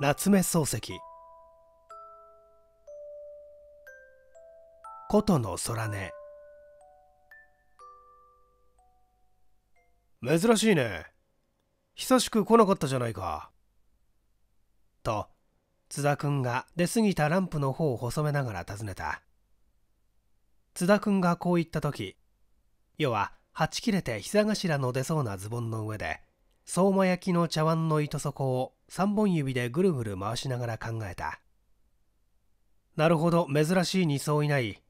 夏目漱石琴の空音珍しいね久しく来なかったじゃないかと津田君が出過ぎたランプの方を細めながら尋ねた津田君がこう言った時要ははち切れて膝頭の出そうなズボンの上で相馬焼きの茶碗の糸底を3本指でぐるぐる回しながら考えたなるほど珍しい2。相いない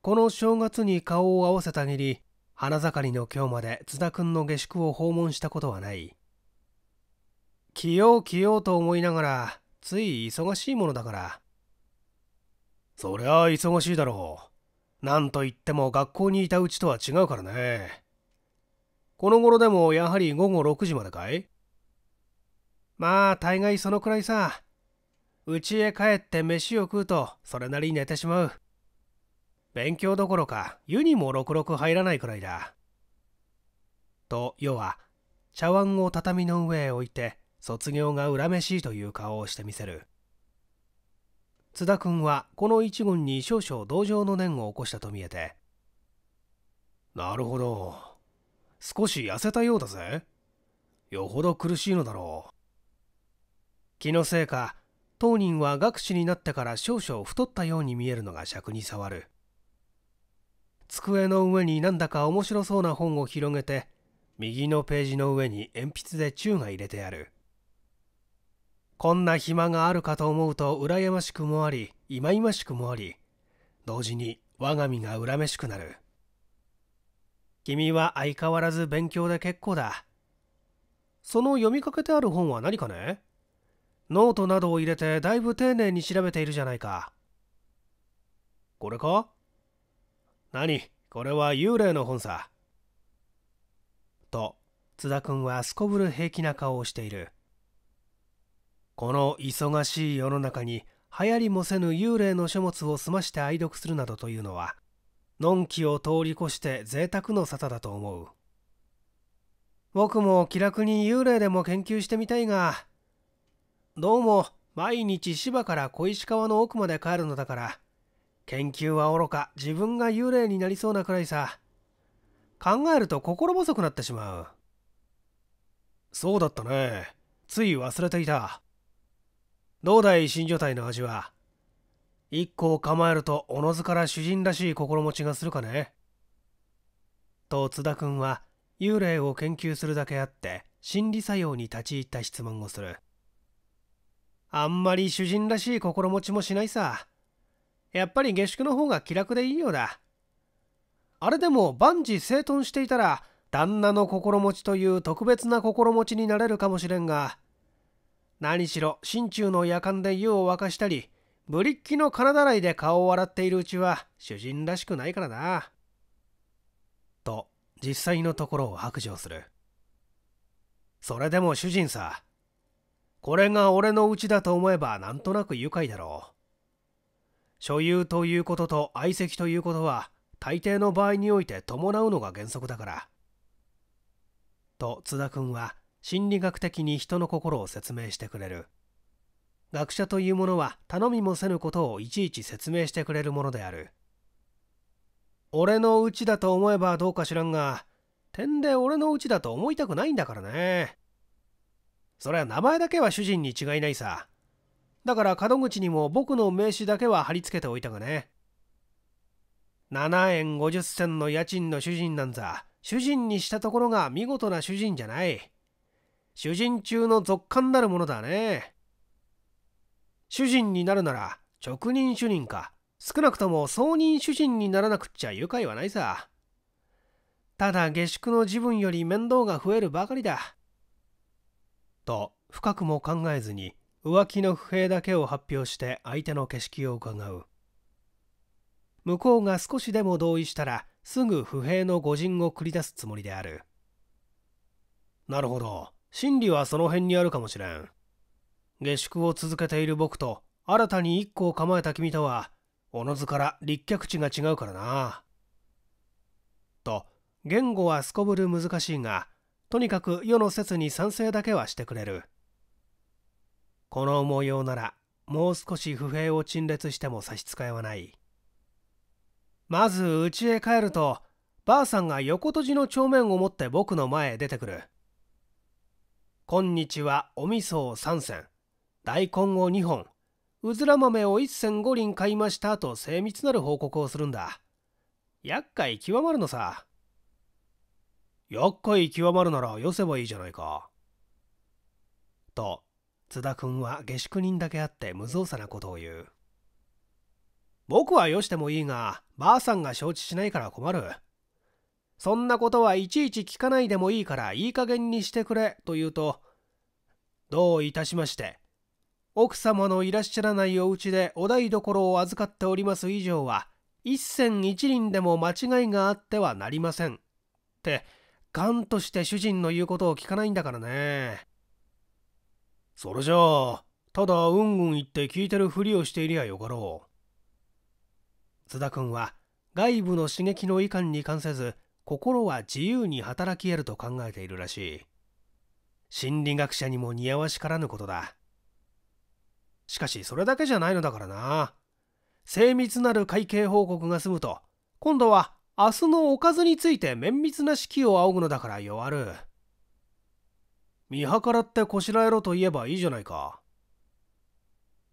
この正月に顔を合わせたぎり花盛りの今日まで津田君の下宿を訪問したことはない着よう着ようと思いながらつい忙しいものだからそりゃ忙しいだろうなんといっても学校にいたうちとは違うからねこの頃でもやはり午後6時までかいまあ大概そのくらいさ家へ帰って飯を食うとそれなりに寝てしまう勉強どころか湯にもろくろく入らないくらいだと世は茶碗を畳の上へ置いて卒業が恨めしいという顔をしてみせる津田君はこの一言に少々同情の念を起こしたと見えてなるほど少し痩せたようだぜよほど苦しいのだろう気のせいか当人は学士になってから少々太ったように見えるのが尺に触る机の上になんだか面白そうな本を広げて右のページの上に鉛筆で宙が入れてあるこんな暇があるかと思うと羨ましくもあり忌々しくもあり同時に我が身が恨めしくなる君は相変わらず勉強で結構だその読みかけてある本は何かねノートなどを入れてだいぶ丁寧に調べているじゃないかこれか何これは幽霊の本さと津田君はすこぶる平気な顔をしているこの忙しい世の中に流行りもせぬ幽霊の書物を済まして愛読するなどというのはのんきを通り越して贅沢の沙汰だと思う僕も気楽に幽霊でも研究してみたいがどうも毎日芝から小石川の奥まで帰るのだから研究はおろか自分が幽霊になりそうなくらいさ考えると心細くなってしまうそうだったねつい忘れていたどうだい新所帯の味は一個を構えるとおのずから主人らしい心持ちがするかねと津田君は幽霊を研究するだけあって心理作用に立ち入った質問をするあんまり主人らしい心持ちもしないさ。やっぱり下宿の方が気楽でいいようだ。あれでも万事整頓していたら、旦那の心持ちという特別な心持ちになれるかもしれんが、何しろ心中の夜間で湯を沸かしたり、ブリッキの金だらいで顔を洗っているうちは主人らしくないからな。と、実際のところを白状する。それでも主人さ、これが俺の家だと思えばなんとなく愉快だろう。所有ということと相席ということは大抵の場合において伴うのが原則だから。と津田君は心理学的に人の心を説明してくれる。学者というものは頼みもせぬことをいちいち説明してくれるものである。俺のうちだと思えばどうか知らんが、点で俺のうちだと思いたくないんだからね。それは名前だけは主人に違いないさ。だから門口にも僕の名刺だけは貼り付けておいたがね。7円50銭の家賃の主人なんざ、主人にしたところが見事な主人じゃない。主人中の続感なるものだね。主人になるなら直任主任か、少なくとも総任主人にならなくっちゃ愉快はないさ。ただ下宿の自分より面倒が増えるばかりだ。と深くも考えずに浮気の不平だけを発表して相手の景色を伺う向こうが少しでも同意したらすぐ不平の誤人を繰り出すつもりであるなるほど真理はその辺にあるかもしれん下宿を続けている僕と新たに一個を構えた君とはおのずから立脚地が違うからなと言語はすこぶる難しいがとにかく世の説に賛成だけはしてくれるこの模様ならもう少し不平を陳列しても差し支えはないまず家へ帰るとばあさんが横とじの帳面を持って僕の前へ出てくる今日はお味噌を3銭大根を2本うずら豆を1銭5輪買いましたと精密なる報告をするんだ厄介極まるのさ厄介極まるならよせばいいじゃないか。と、津田君は下宿人だけあって無造作なことを言う。僕はよしてもいいが、ばあさんが承知しないから困る。そんなことはいちいち聞かないでもいいからいい加減にしてくれと言うと、どういたしまして。奥様のいらっしゃらないお家でお台所を預かっております以上は、一銭一輪でも間違いがあってはなりません。って、頑として主人の言うことを聞かないんだからね。それじゃあ、ただうんうん言って聞いてるふりをしていりゃよかろう。津田君は外部の刺激のいかんに関せず、心は自由に働き得ると考えているらしい。心理学者にも似合わしからぬことだ。しかしそれだけじゃないのだからな。精密なる会計報告が済むと、今度は明日のおかずについて綿密な指揮を仰ぐのだから弱る。見計らってこしらえろと言えばいいじゃないか。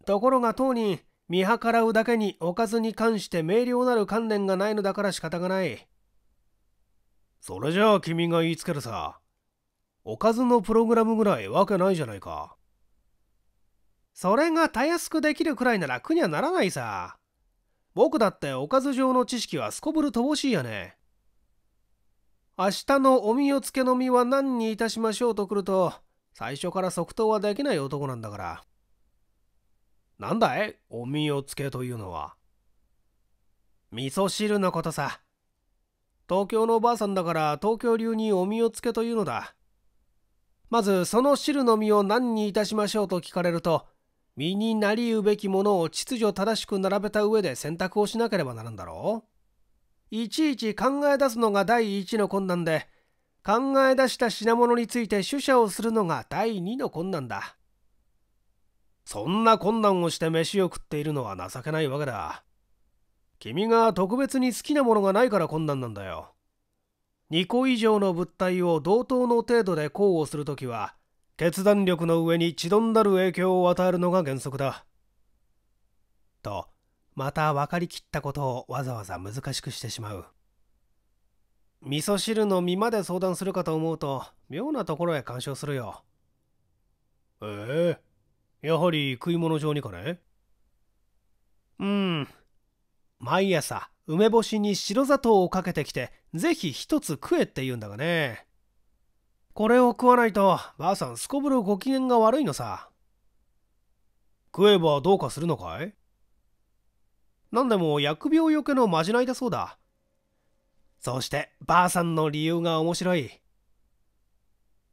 ところが当人、見計らうだけにおかずに関して明瞭なる観念がないのだから仕方がない。それじゃあ君が言いつけるさ。おかずのプログラムぐらいわけないじゃないか。それがたやすくできるくらいなら苦にはならないさ。僕だっておかず状の知識はすこぶる乏しいやね。明日のおみおつけのみは何にいたしましょうとくると、最初から即答はできない男なんだから。なんだいおみおつけというのは。味噌汁のことさ。東京のおばあさんだから東京流におみおつけというのだ。まずその汁の実を何にいたしましょうと聞かれると身になりうべきものを秩序正しく並べた上で選択をしなければならんだろういちいち考え出すのが第一の困難で考え出した品物について取捨をするのが第二の困難だそんな困難をして飯を食っているのは情けないわけだ君が特別に好きなものがないから困難なんだよ2個以上の物体を同等の程度で交互するときは決断力の上に血どんだる影響を与えるのが原則だ。と、また分かりきったことをわざわざ難しくしてしまう。味噌汁の実まで相談するかと思うと、妙なところへ干渉するよ。ええやはり食い物状にかねうん。毎朝、梅干しに白砂糖をかけてきて、ぜひ一つ食えって言うんだがね。これを食わないとばあさんすこぶるご機嫌が悪いのさ食えばどうかするのかい何でも疫病よけのまじないだそうだそしてばあさんの理由が面白い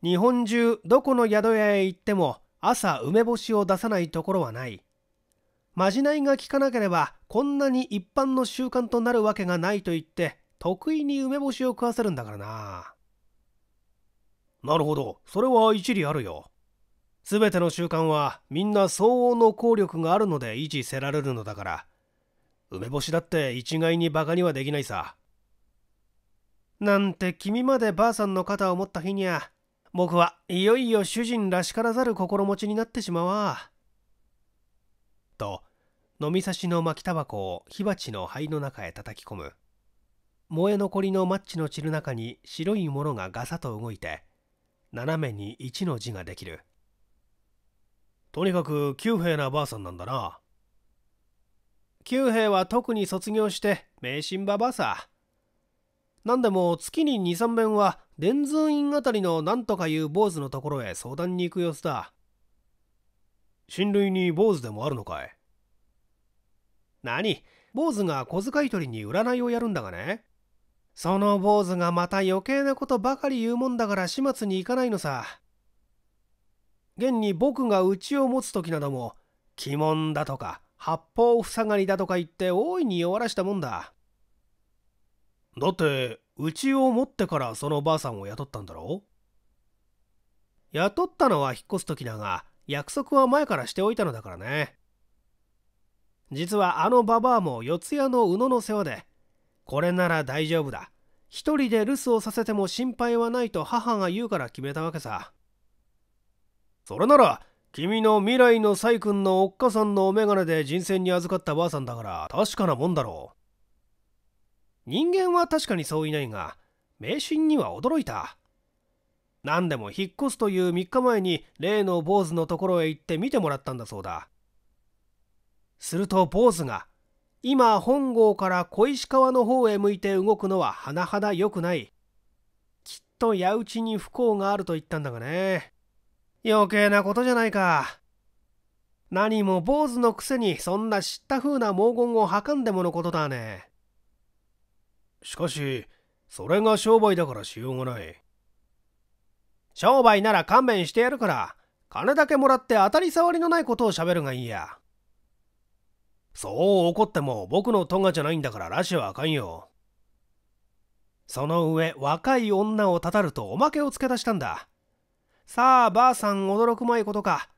日本中どこの宿屋へ行っても朝梅干しを出さないところはないまじないが効かなければこんなに一般の習慣となるわけがないと言って得意に梅干しを食わせるんだからな。なるほどそれは一理あるよ全ての習慣はみんな相応の効力があるので維持せられるのだから梅干しだって一概にバカにはできないさなんて君までばあさんの肩を持った日にゃ僕はいよいよ主人らしからざる心持ちになってしまわと飲み差しの巻きタバコを火鉢の灰の中へ叩き込む燃え残りのマッチの散る中に白いものがガサと動いて斜めに1の字ができるとにかく弓兵なばあさんなんだな弓兵は特に卒業して迷信ばばさ何でも月に23面は伝通院あたりの何とかいう坊主のところへ相談に行く様子だ親類に坊主でもあるのかい何坊主が小遣い取りに占いをやるんだがねその坊主がまた余計なことばかり言うもんだから始末に行かないのさ。現に僕が家を持つ時なども鬼門だとか八方塞がりだとか言って大いに弱らしたもんだ。だって家を持ってからそのばあさんを雇ったんだろ雇ったのは引っ越す時だが約束は前からしておいたのだからね実はあのババアも四谷の宇野の世話でこれなら大丈夫だ。一人で留守をさせても心配はないと母が言うから決めたわけさ。それなら、君の未来のサイ君のおっかさんのお眼鏡で人選に預かったばあさんだから確かなもんだろう。人間は確かにそういないが、迷信には驚いた。何でも引っ越すという3日前に例の坊主のところへ行って見てもらったんだそうだ。すると坊主が今本郷から小石川の方へ向いて動くのは甚だ良くないきっと矢打ちに不幸があると言ったんだがね余計なことじゃないか何も坊主のくせにそんな知った風な文言をはかんでものことだねしかしそれが商売だからしようがない商売なら勘弁してやるから金だけもらって当たり障りのないことをしゃべるがいいやそう怒っても僕のトガじゃないんだからラシはあかんよ。その上若い女をたたるとおまけを付け足したんだ。さあばあさん驚くまいことか。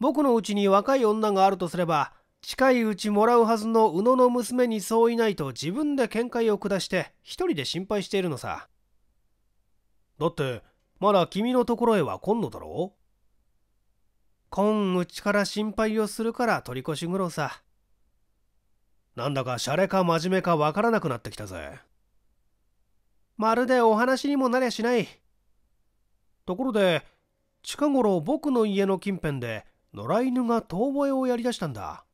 僕のうちに若い女があるとすれば近いうちもらうはずの宇野の娘にそういないと自分で見解を下して一人で心配しているのさ。だってまだ君のところへは来んのだろう今うちから心配をするから取り越し苦労さ。なんだかシャレか真面目かわからなくなってきたぜまるでお話にもなりゃしないところで近頃僕の家の近辺で野良犬が遠吠えをやりだしたんだ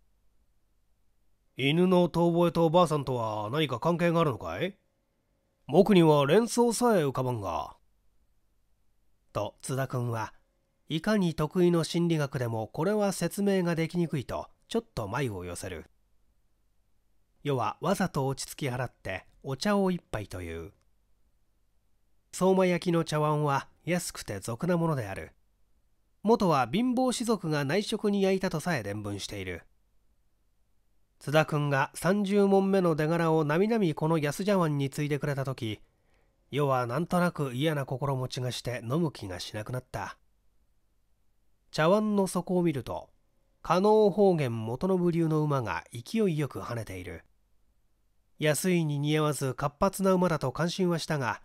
犬の遠吠えとおばあさんとは何か関係があるのかい僕には連想さえ浮かばんがと津田君はいかに得意の心理学でもこれは説明ができにくいとちょっと眉を寄せる要はわざと落ち着き払ってお茶を一杯という相馬焼の茶碗は安くて俗なものである元は貧乏士族が内職に焼いたとさえ伝聞している津田君が30問目の出柄をなみなみこの安茶碗に継いでくれた時世はなんとなく嫌な心持ちがして飲む気がしなくなった茶碗の底を見ると加納方言元信流の馬が勢いよく跳ねている安いに似合わず活発な馬だと感心はしたが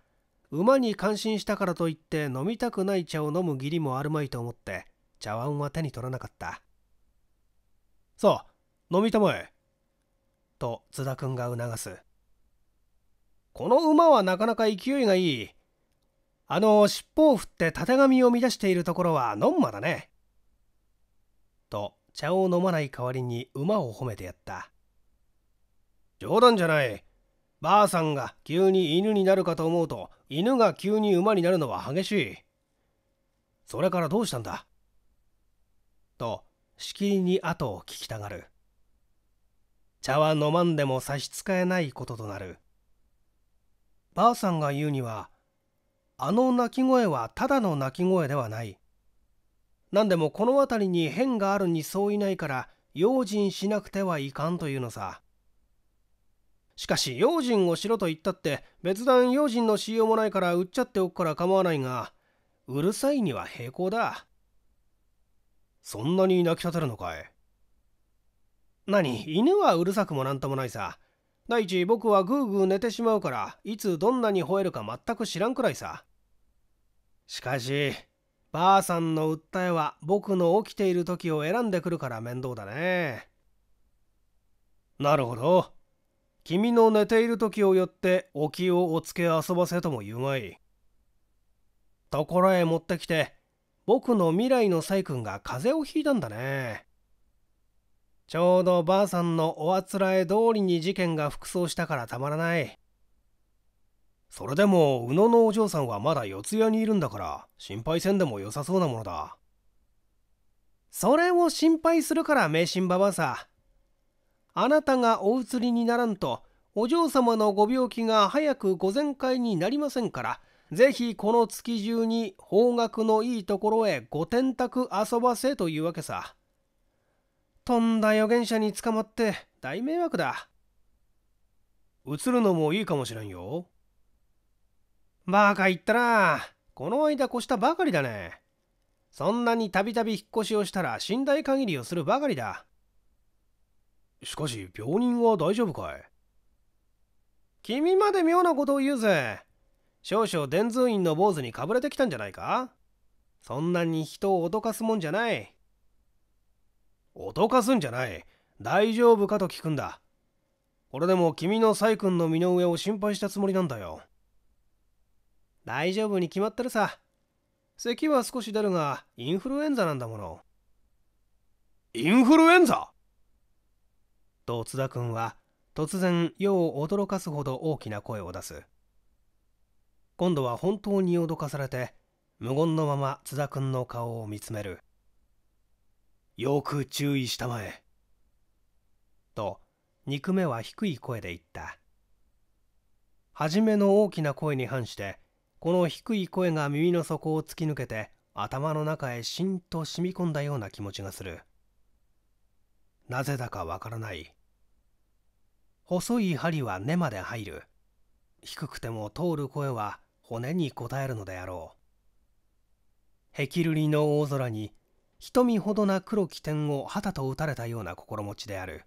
馬に感心したからといって飲みたくない茶を飲む義理もあるまいと思って茶碗は手に取らなかったさあ飲みたまえと津田君が促すこの馬はなかなか勢いがいいあの尻尾を振ってたてがみを乱しているところはノンマだねと茶を飲まない代わりに馬を褒めてやった冗談じゃないばあさんが急に犬になるかと思うと犬が急に馬になるのは激しいそれからどうしたんだとしきりに後を聞きたがる茶は飲まんでも差し支えないこととなるばあさんが言うにはあの鳴き声はただの鳴き声ではない何でもこの辺りに変があるに相違ないから用心しなくてはいかんというのさしかし用心をしろと言ったって別段用心のしようもないから売っちゃっておくから構わないがうるさいには平行だそんなに泣き立てるのかい何犬はうるさくもなんともないさ第一僕はぐうぐう寝てしまうからいつどんなに吠えるか全く知らんくらいさしかしばあさんの訴えは僕の起きている時を選んでくるから面倒だねなるほど君の寝ている時をよってお気をおつけ遊ばせとも言うまいところへ持ってきて僕の未来のサイ君が風邪をひいたんだねちょうどばあさんのおあつらえ通りに事件が服装したからたまらないそれでも宇野のお嬢さんはまだ四谷にいるんだから心配せんでも良さそうなものだそれを心配するから迷信ババさあなたがお移りにならんとお嬢様のご病気が早くご全会になりませんからぜひこの月中に方角のいいところへご転宅遊ばせというわけさとんだ預言者に捕まって大迷惑だ移るのもいいかもしれんよバカ言ったらこの間越したばかりだねそんなにたびたび引っ越しをしたら寝台限りをするばかりだしかし病人は大丈夫かい君まで妙なことを言うぜ少々伝通院の坊主にかぶれてきたんじゃないかそんなに人を脅かすもんじゃない脅かすんじゃない大丈夫かと聞くんだこれでも君の細君の身の上を心配したつもりなんだよ大丈夫に決まってるさ咳は少し出るがインフルエンザなんだものインフルエンザと津田君は突然世を驚かすほど大きな声を出す今度は本当に脅かされて無言のまま津田君の顔を見つめるよく注意したまえと肉目は低い声で言った初めの大きな声に反してこの低い声が耳の底を突き抜けて頭の中へしんと染み込んだような気持ちがするなぜだかわからない細い針は根まで入る低くても通る声は骨に応えるのであろうへきるりの大空に瞳ほどな黒き点を旗と打たれたような心持ちである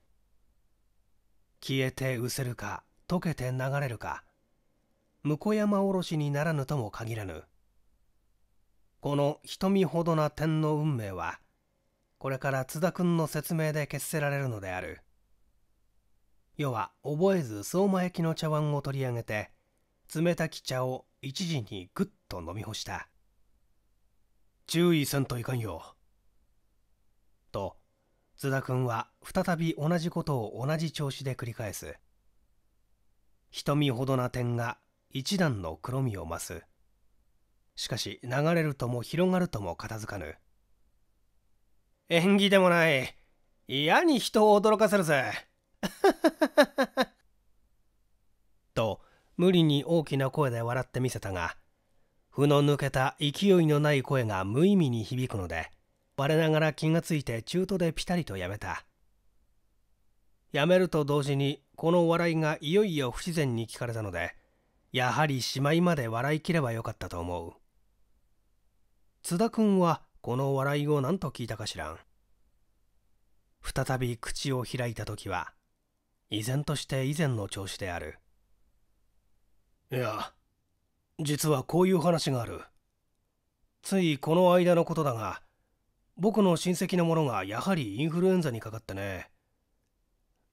消えて失せるか溶けて流れるか婿山おろしにならぬとも限らぬこの瞳ほどな点の運命はこれから津田君の説明で決せられるのである要は覚えず相馬焼の茶碗を取り上げて冷たき茶を一時にぐっと飲み干した注意せんといかんよと津田君は再び同じことを同じ調子で繰り返す瞳ほどな点が一段の黒みを増すしかし流れるとも広がるとも片付かぬ縁起でもない嫌に人を驚かせるぜ と無理に大きな声で笑ってみせたが負の抜けた勢いのない声が無意味に響くので我ながら気がついて中途でピタリとやめたやめると同時にこの笑いがいよいよ不自然に聞かれたのでやはりしまいまで笑いきればよかったと思う津田君はこの笑いを何と聞いたかしらん再び口を開いた時は依然として以前の調子であるいや実はこういう話があるついこの間のことだが僕の親戚の者がやはりインフルエンザにかかってね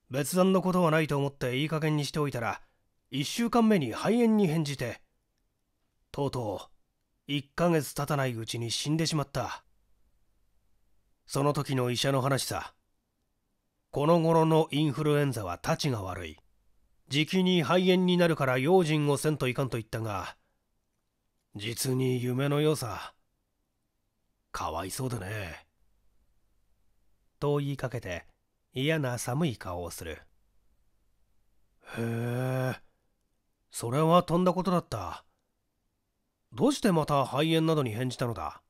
別段のことはないと思っていい加減にしておいたら1週間目に肺炎に変じてとうとう1ヶ月経たないうちに死んでしまったその時の医者の話さこの頃のインフルエンザはたちが悪い。じきに肺炎になるから用心をせんといかんと言ったが、実に夢のよさ。かわいそうだね。と言いかけて嫌な寒い顔をする。へえ、それはとんだことだった。どうしてまた肺炎などに返じたのだ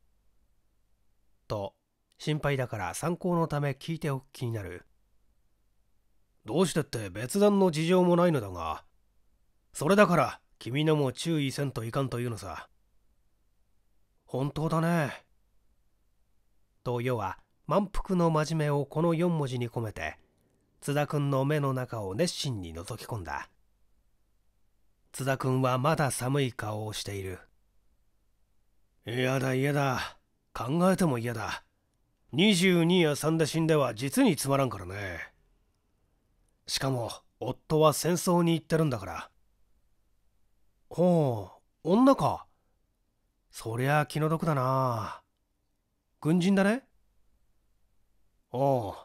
と心配だから参考のため聞いておく気になる。どうしてって別段の事情もないのだがそれだから君のも注意せんといかんというのさ本当だねと世は満腹の真面目をこの4文字に込めて津田君の目の中を熱心に覗き込んだ津田君はまだ寒い顔をしている嫌だ嫌だ考えても嫌だ22や3で死んでは実につまらんからねしかも夫は戦争に行ってるんだからほう女かそりゃ気の毒だな軍人だねおう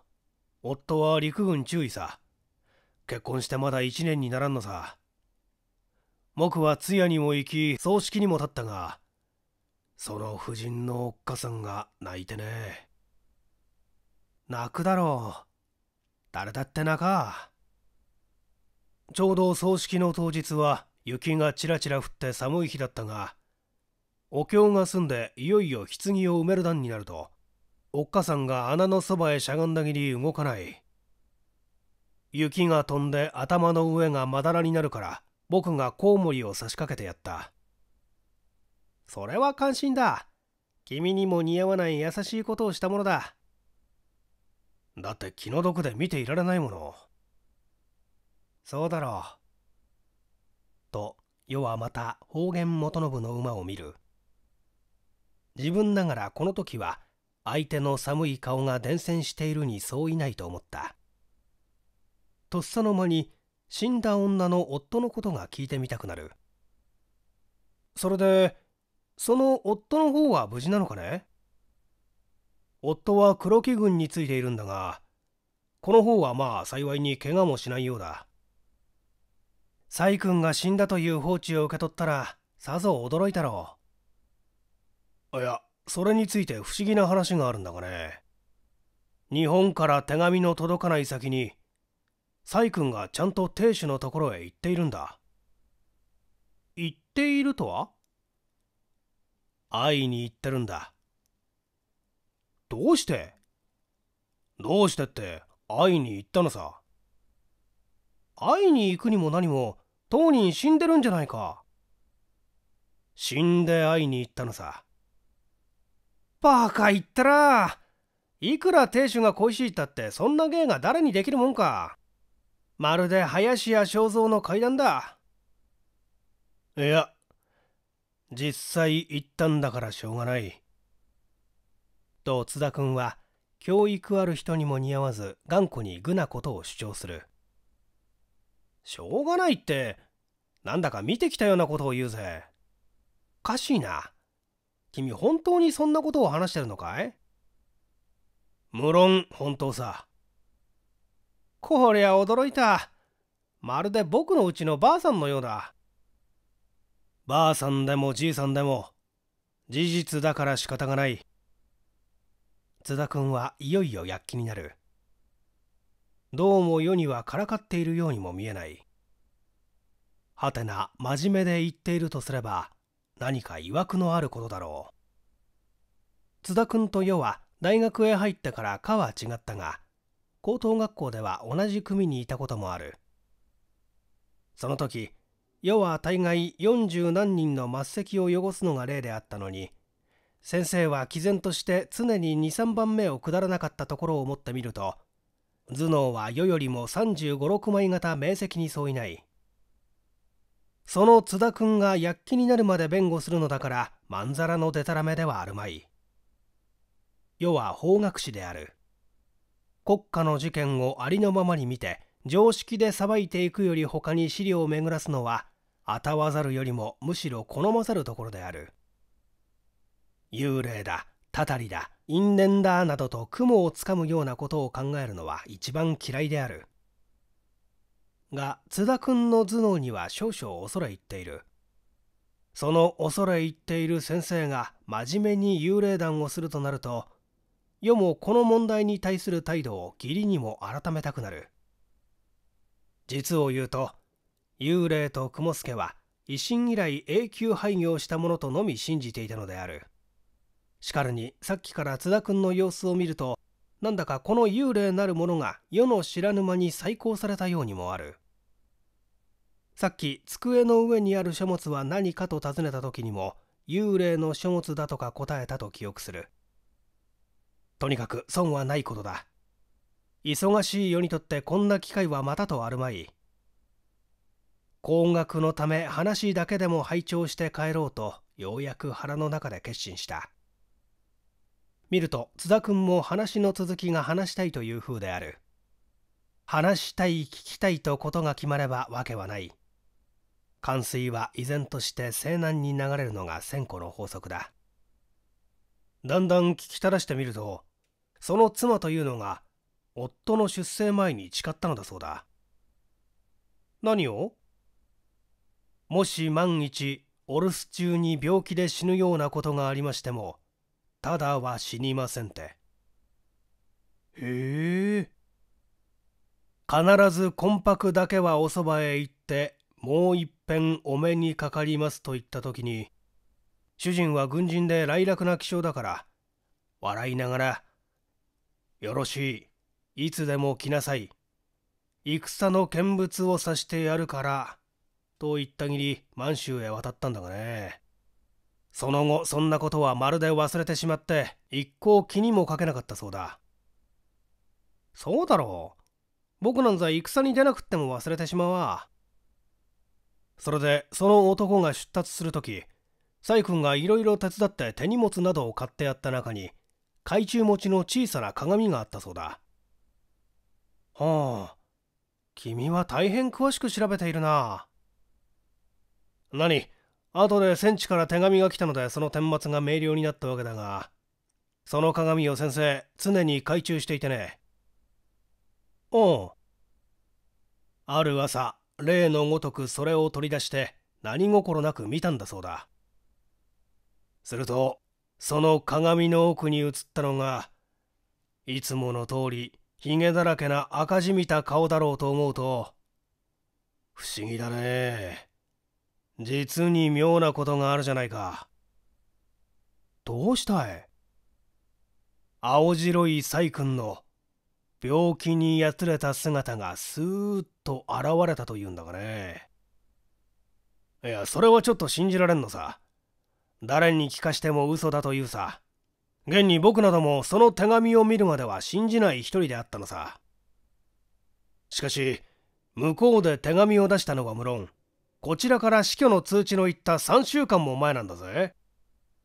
夫は陸軍中尉さ結婚してまだ1年にならんのさ僕は通夜にも行き葬式にも立ったがその夫人のおっかさんが泣いてね泣くだろう誰だって泣かちょうど葬式の当日は雪がちらちら降って寒い日だったがお経が済んでいよいよ棺を埋める段になるとおっかさんが穴のそばへしゃがんだぎり動かない雪が飛んで頭の上がまだらになるから僕がコウモリを差し掛けてやったそれは感心だ君にも似合わない優しいことをしたものだだって気の毒で見ていられないものそうだろう。と、世はまた方言元信の馬を見る。自分ながらこの時は、相手の寒い顔が伝染しているにそういないと思った。とっさの間に、死んだ女の夫のことが聞いてみたくなる。それで、その夫の方は無事なのかね夫は黒木軍についているんだが、この方はまあ幸いに怪我もしないようだ。サイ君が死んだという放置を受け取ったらさぞ驚いたろういやそれについて不思議な話があるんだがね日本から手紙の届かない先にサイ君がちゃんと亭主のところへ行っているんだ行っているとは会いに行ってるんだどうしてどうしてって会いに行ったのさ会いに行くにも何も当人死んでるんじゃないか死んで会いに行ったのさバカ言ったらいくら亭主が恋しいったってそんな芸が誰にできるもんかまるで林家正蔵の階段だいや実際行ったんだからしょうがないと津田君は教育ある人にも似合わず頑固に愚なことを主張するしょうがないって。なんだか見てきたようなことを言うぜ。おかしいな。君本当にそんなことを話してるのかい無論本当さ。こりゃ驚いた。まるで僕のうちのばあさんのようだ。ばあさんでもじいさんでも、事実だから仕方がない。津田君はいよいよ躍起になる。どうも世にはからかっているようにも見えないはてな真面目で言っているとすれば何か曰くのあることだろう津田君と世は大学へ入ってからかは違ったが高等学校では同じ組にいたこともあるその時世は大概40何人の末席を汚すのが例であったのに先生は毅然として常に23番目をくだらなかったところを持ってみると頭脳は世よりも3 5 6枚型明晰に相違ないその津田君が躍起になるまで弁護するのだからまんざらのでたらめではあるまい世は法学士である国家の事件をありのままに見て常識で裁いていくより他に資料を巡らすのはあたわざるよりもむしろ好まざるところである幽霊だたたりだ因縁だなどと雲をつかむようなことを考えるのは一番嫌いであるが津田君の頭脳には少々恐れ入っているその恐れ入っている先生が真面目に幽霊談をするとなると世もこの問題に対する態度を義理にも改めたくなる実を言うと幽霊と雲助は維新以来永久廃業したものとのみ信じていたのであるしかるにさっきから津田君の様子を見るとなんだかこの幽霊なるものが世の知らぬ間に再興されたようにもあるさっき机の上にある書物は何かと尋ねた時にも幽霊の書物だとか答えたと記憶するとにかく損はないことだ忙しい世にとってこんな機会はまたとあるまい高額のため話だけでも拝聴して帰ろうとようやく腹の中で決心した見ると津田君も話の続きが話したいという風である話したい聞きたいとことが決まればわけはない冠水は依然として西南に流れるのが千個の法則だだんだん聞き垂らしてみるとその妻というのが夫の出生前に誓ったのだそうだ何をもし万一お留守中に病気で死ぬようなことがありましてもただは死にませんてへえ必ず魂魄だけはおそばへ行ってもういっぺんお目にかかりますと言った時に主人は軍人で来楽な気性だから笑いながら「よろしいいつでも来なさい戦の見物をさしてやるから」と言ったぎり満州へ渡ったんだがねその後そんなことはまるで忘れてしまって一向気にもかけなかったそうだそうだろう僕なんざ戦に出なくっても忘れてしまうわそれでその男が出立する時細君がいろいろ手伝って手荷物などを買ってやった中に懐中持ちの小さな鏡があったそうだはあ君は大変詳しく調べているな何後で戦地から手紙が来たのでその顛末が明瞭になったわけだがその鏡を先生常に懐中していてねおうある朝例のごとくそれを取り出して何心なく見たんだそうだするとその鏡の奥に映ったのがいつもの通りひげだらけな赤じみた顔だろうと思うと不思議だね実に妙なことがあるじゃないか。どうしたい青白い細君の病気にやつれた姿がスーッと現れたというんだがね。いや、それはちょっと信じられんのさ。誰に聞かしても嘘だというさ。現に僕などもその手紙を見るまでは信じない一人であったのさ。しかし、向こうで手紙を出したのは無論、こちらから死去の通知の言った3週間も前なんだぜ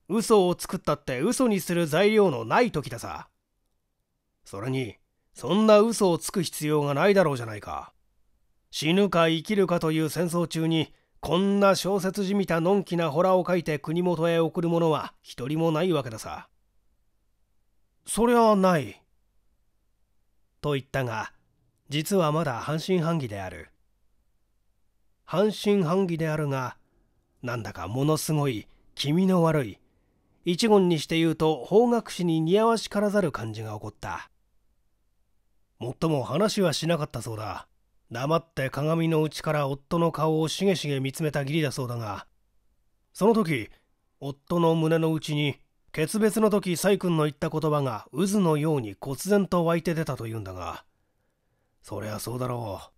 嘘を作ったって嘘にする材料のない時ださそれにそんな嘘をつく必要がないだろうじゃないか死ぬか生きるかという戦争中にこんな小説じみたのんきなホラを書いて国元へ送る者は一人もないわけださそりゃないと言ったが実はまだ半信半疑である半信半疑であるがなんだかものすごい気味の悪い一言にして言うと方角師に似合わしからざる感じが起こったもっとも話はしなかったそうだ黙って鏡の内から夫の顔をしげしげ見つめた義理だそうだがその時夫の胸の内に決別の時崔君の言った言葉が渦のように忽然と湧いて出たというんだがそりゃそうだろう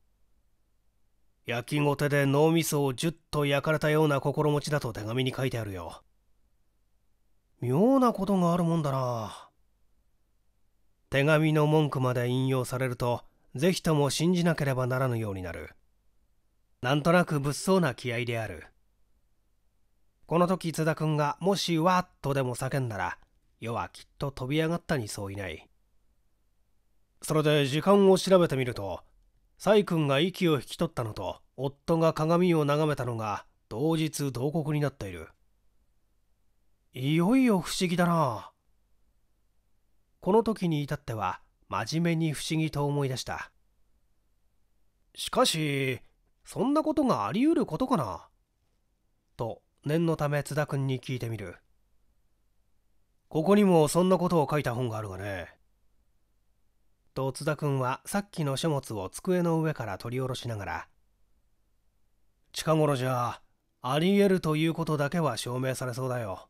焼きごてで脳みそをジュッと焼かれたような心持ちだと手紙に書いてあるよ妙なことがあるもんだな手紙の文句まで引用されるとぜひとも信じなければならぬようになるなんとなく物騒な気合であるこの時津田君がもしわっとでも叫んだら世はきっと飛び上がったにそういないそれで時間を調べてみると崔君が息を引き取ったのと夫が鏡を眺めたのが同日同刻になっているいよいよ不思議だなこの時に至っては真面目に不思議と思い出したしかしそんなことがありうることかなと念のため津田君に聞いてみるここにもそんなことを書いた本があるがねと津田君はさっきの書物を机の上から取り下ろしながら近頃じゃあり得るということだけは証明されそうだよ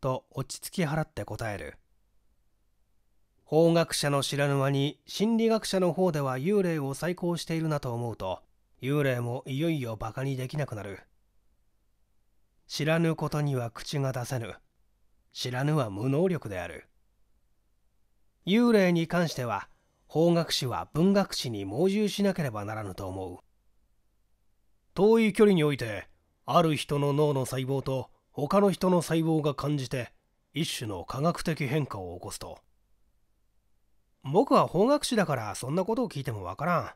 と落ち着き払って答える法学者の知らぬ間に心理学者の方では幽霊を再考しているなと思うと幽霊もいよいよバカにできなくなる知らぬことには口が出せぬ知らぬは無能力である幽霊に関しては法学士は文学史に盲従しなければならぬと思う遠い距離においてある人の脳の細胞と他の人の細胞が感じて一種の科学的変化を起こすと僕は法学士だからそんなことを聞いてもわからん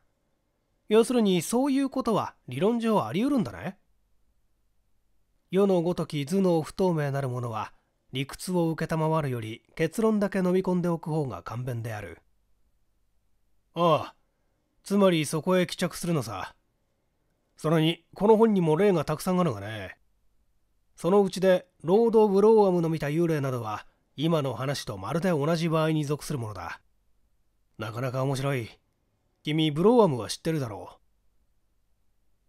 要するにそういうことは理論上あり得るんだね世のごとき頭脳不透明なるものは理屈を承るより結論だけ飲み込んでおく方が簡便であるああつまりそこへ帰着するのさそれにこの本にも例がたくさんあるがねそのうちでロード・ブローアムの見た幽霊などは今の話とまるで同じ場合に属するものだなかなか面白い君ブローアムは知ってるだろ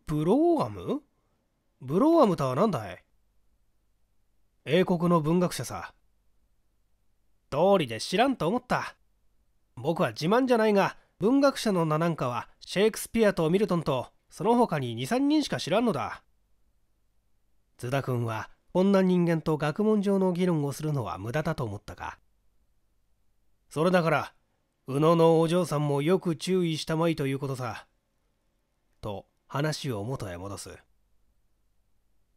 うブローアムブローアムとは何だい英国の文学者さ通りで知らんと思った僕は自慢じゃないが文学者の名なんかはシェイクスピアとミルトンとその他に23人しか知らんのだ津田君はこんな人間と学問上の議論をするのは無駄だと思ったがそれだから宇野のお嬢さんもよく注意したまいということさと話を元へ戻すあ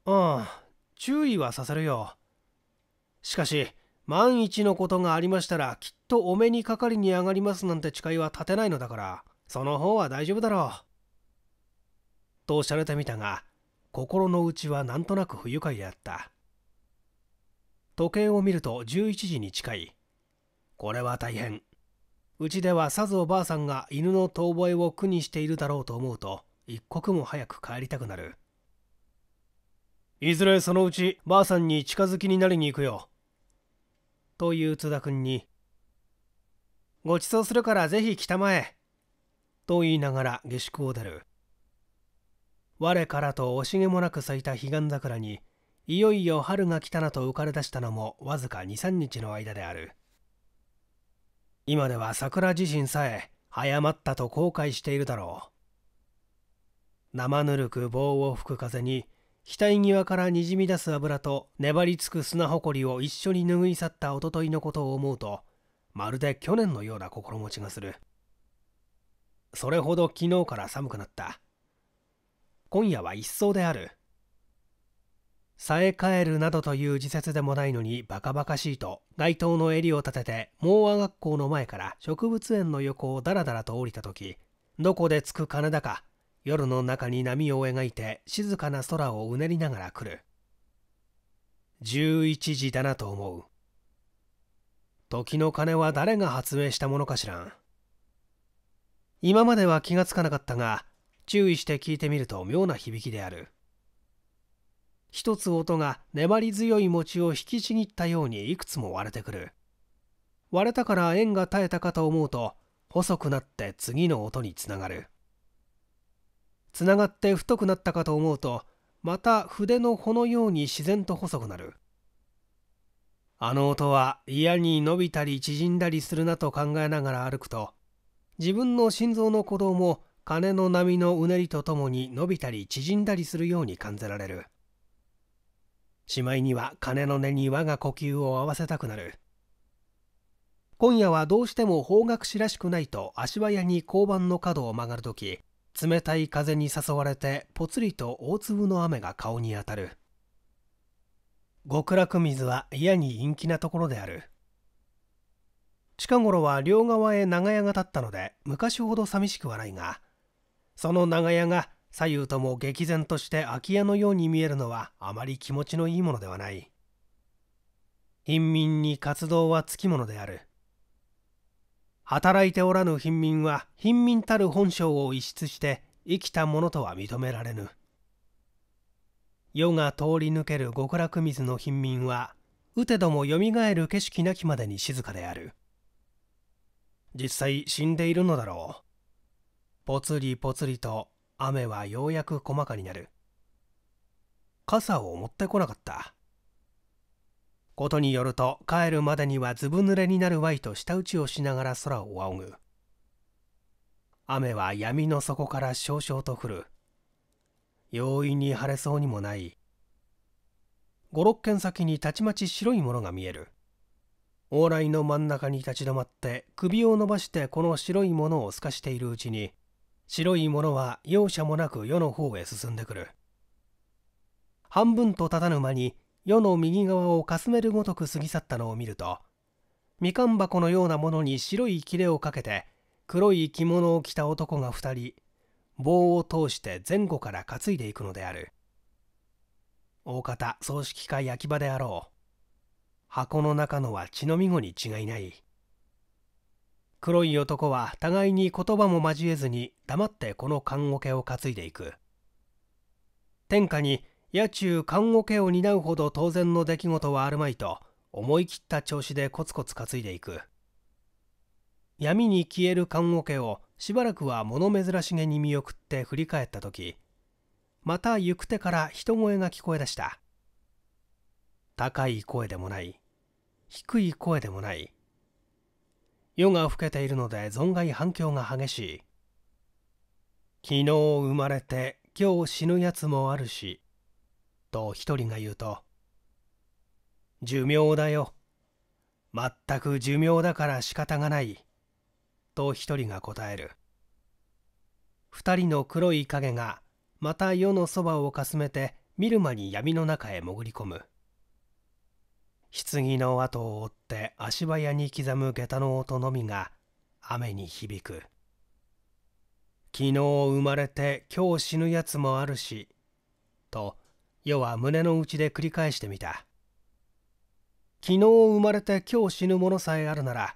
あ注意はさせるよしかし万一のことがありましたらきっとお目にかかりに上がりますなんて誓いは立てないのだからその方は大丈夫だろう。とおっしゃれてみたが心の内はなんとなく不愉快であった時計を見ると11時に近いこれは大変うちではさぞおばあさんが犬の遠吠えを苦にしているだろうと思うと一刻も早く帰りたくなるいずれそのうちばあさんに近づきになりに行くよ。という津田君に、ごちそうするからぜひ来たまえ。と言いながら下宿を出る。我からと惜しげもなく咲いた彼岸桜に、いよいよ春が来たなと浮かれ出したのもわずか2、3日の間である。今では桜自身さえまったと後悔しているだろう。生ぬるく棒を吹く風に額際からにじみ出す油と粘りつく砂ほこりを一緒に拭い去ったおとといのことを思うとまるで去年のような心持ちがするそれほど昨日から寒くなった今夜は一層であるさえ帰るなどという自説でもないのにバカバカしいと街灯の襟を立てて盲和学校の前から植物園の横をだらだらと降りた時どこで着く金だか夜の中に波を描いて静かな空をうねりながら来る11時だなと思う時の鐘は誰が発明したものかしらん今までは気がつかなかったが注意して聞いてみると妙な響きである一つ音が粘り強い餅を引きちぎったようにいくつも割れてくる割れたから縁が絶えたかと思うと細くなって次の音につながるつながって太くなったかと思うとまた筆の穂のように自然と細くなるあの音は嫌に伸びたり縮んだりするなと考えながら歩くと自分の心臓の鼓動も鐘の波のうねりとともに伸びたり縮んだりするように感じられるしまいには鐘の音に我が呼吸を合わせたくなる今夜はどうしても方角師らしくないと足早に交番の角を曲がる時冷たい風に誘われてぽつりと大粒の雨が顔に当たる極楽水は嫌に陰気なところである近頃は両側へ長屋が立ったので昔ほど寂しくはないがその長屋が左右とも激然として空き家のように見えるのはあまり気持ちのいいものではない貧民に活動はつきものである働いておらぬ貧民は貧民たる本性を逸失して生きたものとは認められぬ世が通り抜ける極楽水の貧民は打てどもよみがえる景色なきまでに静かである実際死んでいるのだろうぽつりぽつりと雨はようやく細かになる傘を持ってこなかったことによると帰るまでにはずぶ濡れになる Y と舌打ちをしながら空を仰ぐ雨は闇の底から少々と降る容易に晴れそうにもない五六軒先にたちまち白いものが見える往来の真ん中に立ち止まって首を伸ばしてこの白いものを透かしているうちに白いものは容赦もなく世の方へ進んでくる半分と立たぬ間に世の右側をかすめるごとく過ぎ去ったのを見るとみかん箱のようなものに白い切れをかけて黒い着物を着た男が2人棒を通して前後から担いでいくのである大方葬式か焼き場であろう箱の中のは血のみ子に違いない黒い男は互いに言葉も交えずに黙ってこの棺桶を担いでいく天下に野中看護家を担うほど当然の出来事はあるまいと思い切った調子でコツコツ担いでいく闇に消える看護家をしばらくは物珍しげに見送って振り返った時また行く手から人声が聞こえ出した高い声でもない低い声でもない夜が更けているので存外反響が激しい昨日生まれて今日死ぬやつもあるしと一人が言うと、寿命だよ。全く寿命だから仕方がない。と一人が答える。二人の黒い影がまた世のそばをかすめて見る間に闇の中へ潜り込む。棺の跡を追って足早に刻む下駄の音のみが雨に響く。昨日生まれて今日死ぬやつもあるし、と世は胸の内で繰り返してみた昨日生まれて今日死ぬものさえあるなら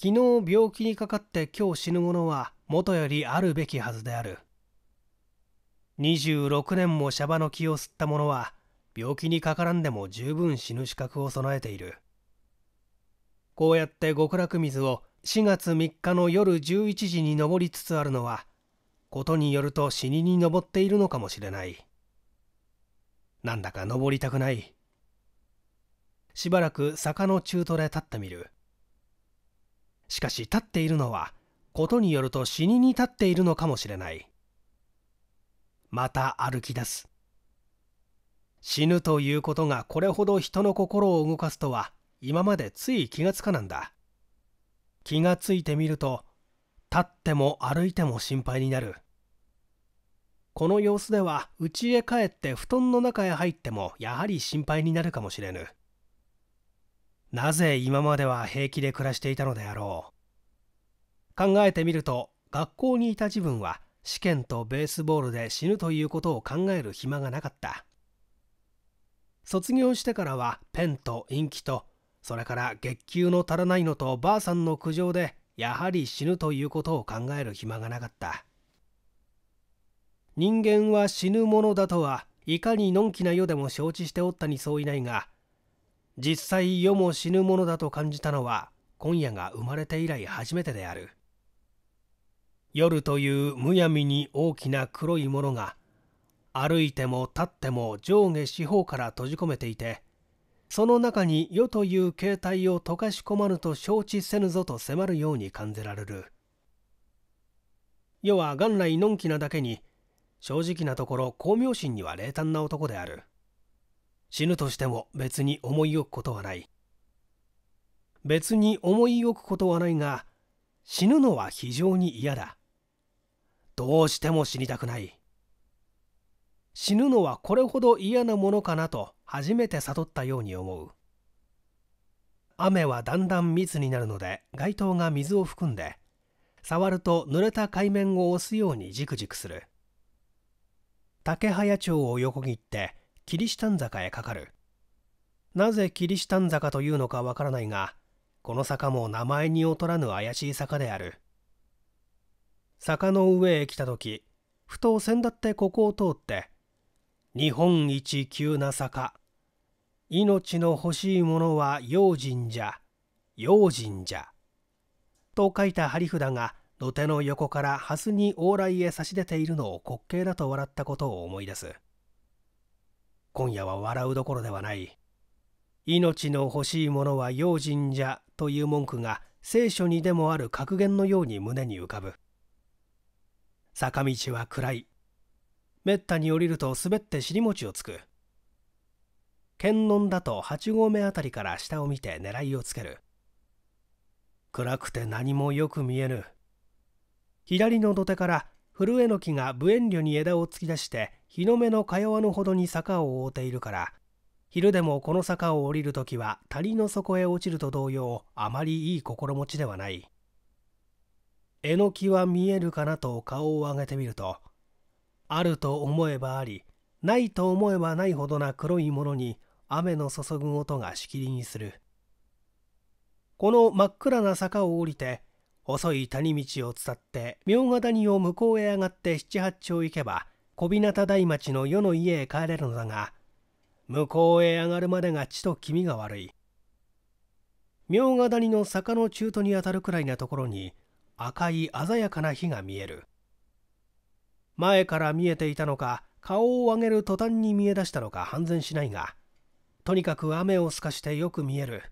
昨日病気にかかって今日死ぬものはもとよりあるべきはずである26年もシャバの気を吸った者は病気にかからんでも十分死ぬ資格を備えているこうやって極楽水を4月3日の夜11時に登りつつあるのはことによると死にに登っているのかもしれないなんだか登りたくない。しばらく坂の中途で立ってみる。しかし立っているのは、ことによると死にに立っているのかもしれない。また歩き出す。死ぬということがこれほど人の心を動かすとは今までつい気がつかなんだ気がついてみると立っても歩いても心配になるこの様子では家へ帰って布団の中へ入ってもやはり心配になるかもしれぬなぜ今までは平気で暮らしていたのであろう考えてみると学校にいた自分は試験とベースボールで死ぬということを考える暇がなかった卒業してからはペンと陰気とそれから月給の足らないのとばあさんの苦情でやはり死ぬということを考える暇がなかった人間は死ぬものだとはいかにのんきな世でも承知しておったにそういないが実際世も死ぬものだと感じたのは今夜が生まれて以来初めてである夜というむやみに大きな黒いものが歩いても立っても上下四方から閉じ込めていてその中に世という形態を溶かし込まぬと承知せぬぞと迫るように感じられる世は元来のんきなだけに正直なところ光明心には冷淡な男である死ぬとしても別に思い置くことはない別に思い置くことはないが死ぬのは非常に嫌だどうしても死にたくない死ぬのはこれほど嫌なものかなと初めて悟ったように思う雨はだんだん密になるので街灯が水を含んで触ると濡れた海面を押すようにじくじくする竹早町を横切ってキリシタン坂へかかるなぜキリシタン坂というのかわからないがこの坂も名前に劣らぬ怪しい坂である坂の上へ来た時ふと先だってここを通って日本一急な坂命の欲しいものは用心じゃ用心じゃと書いた張り札が土手の横から蓮に往来へ差し出ているのを滑稽だと笑ったことを思い出す今夜は笑うどころではない命の欲しいものは用心じゃという文句が聖書にでもある格言のように胸に浮かぶ坂道は暗いめったに降りると滑って尻餅をつく剣音だと8合目あたりから下を見て狙いをつける暗くて何もよく見えぬ左の土手から古えの木が無遠慮に枝を突き出して日の目のかわのほどに坂を覆っているから昼でもこの坂を降りるときは谷の底へ落ちると同様あまりいい心持ちではないえのきは見えるかなと顔を上げてみるとあると思えばありないと思えばないほどな黒いものに雨の注ぐ音がしきりにするこの真っ暗な坂を降りて細い谷道を伝って明賀谷を向こうへ上がって七八丁行けば小日向台町の世の家へ帰れるのだが向こうへ上がるまでがちと気味が悪い明賀谷の坂の中途にあたるくらいなところに赤い鮮やかな火が見える前から見えていたのか顔を上げる途端に見え出したのか判然しないがとにかく雨を透かしてよく見える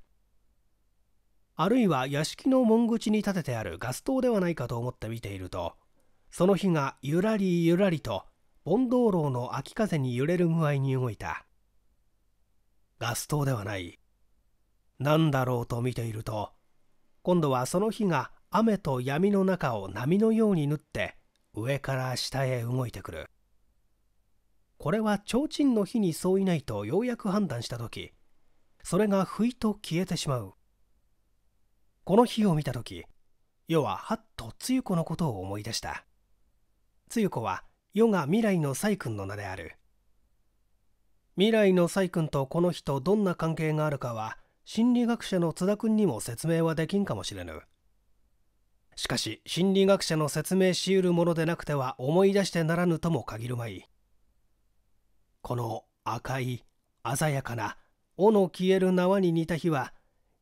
あるいは屋敷の門口に建ててあるガス灯ではないかと思って見ているとその火がゆらりゆらりと盆灯籠の秋風に揺れる具合に動いたガス灯ではない何だろうと見ていると今度はその火が雨と闇の中を波のように縫って上から下へ動いてくるこれは提灯の火に相違ないとようやく判断した時それがふいと消えてしまうこの日を見た時世ははっと露子のことを思い出した露子は世が未来の細君の名である未来の細君とこの日とどんな関係があるかは心理学者の津田君にも説明はできんかもしれぬしかし心理学者の説明しうるものでなくては思い出してならぬとも限るまいこの赤い鮮やかな尾の消える縄に似た日は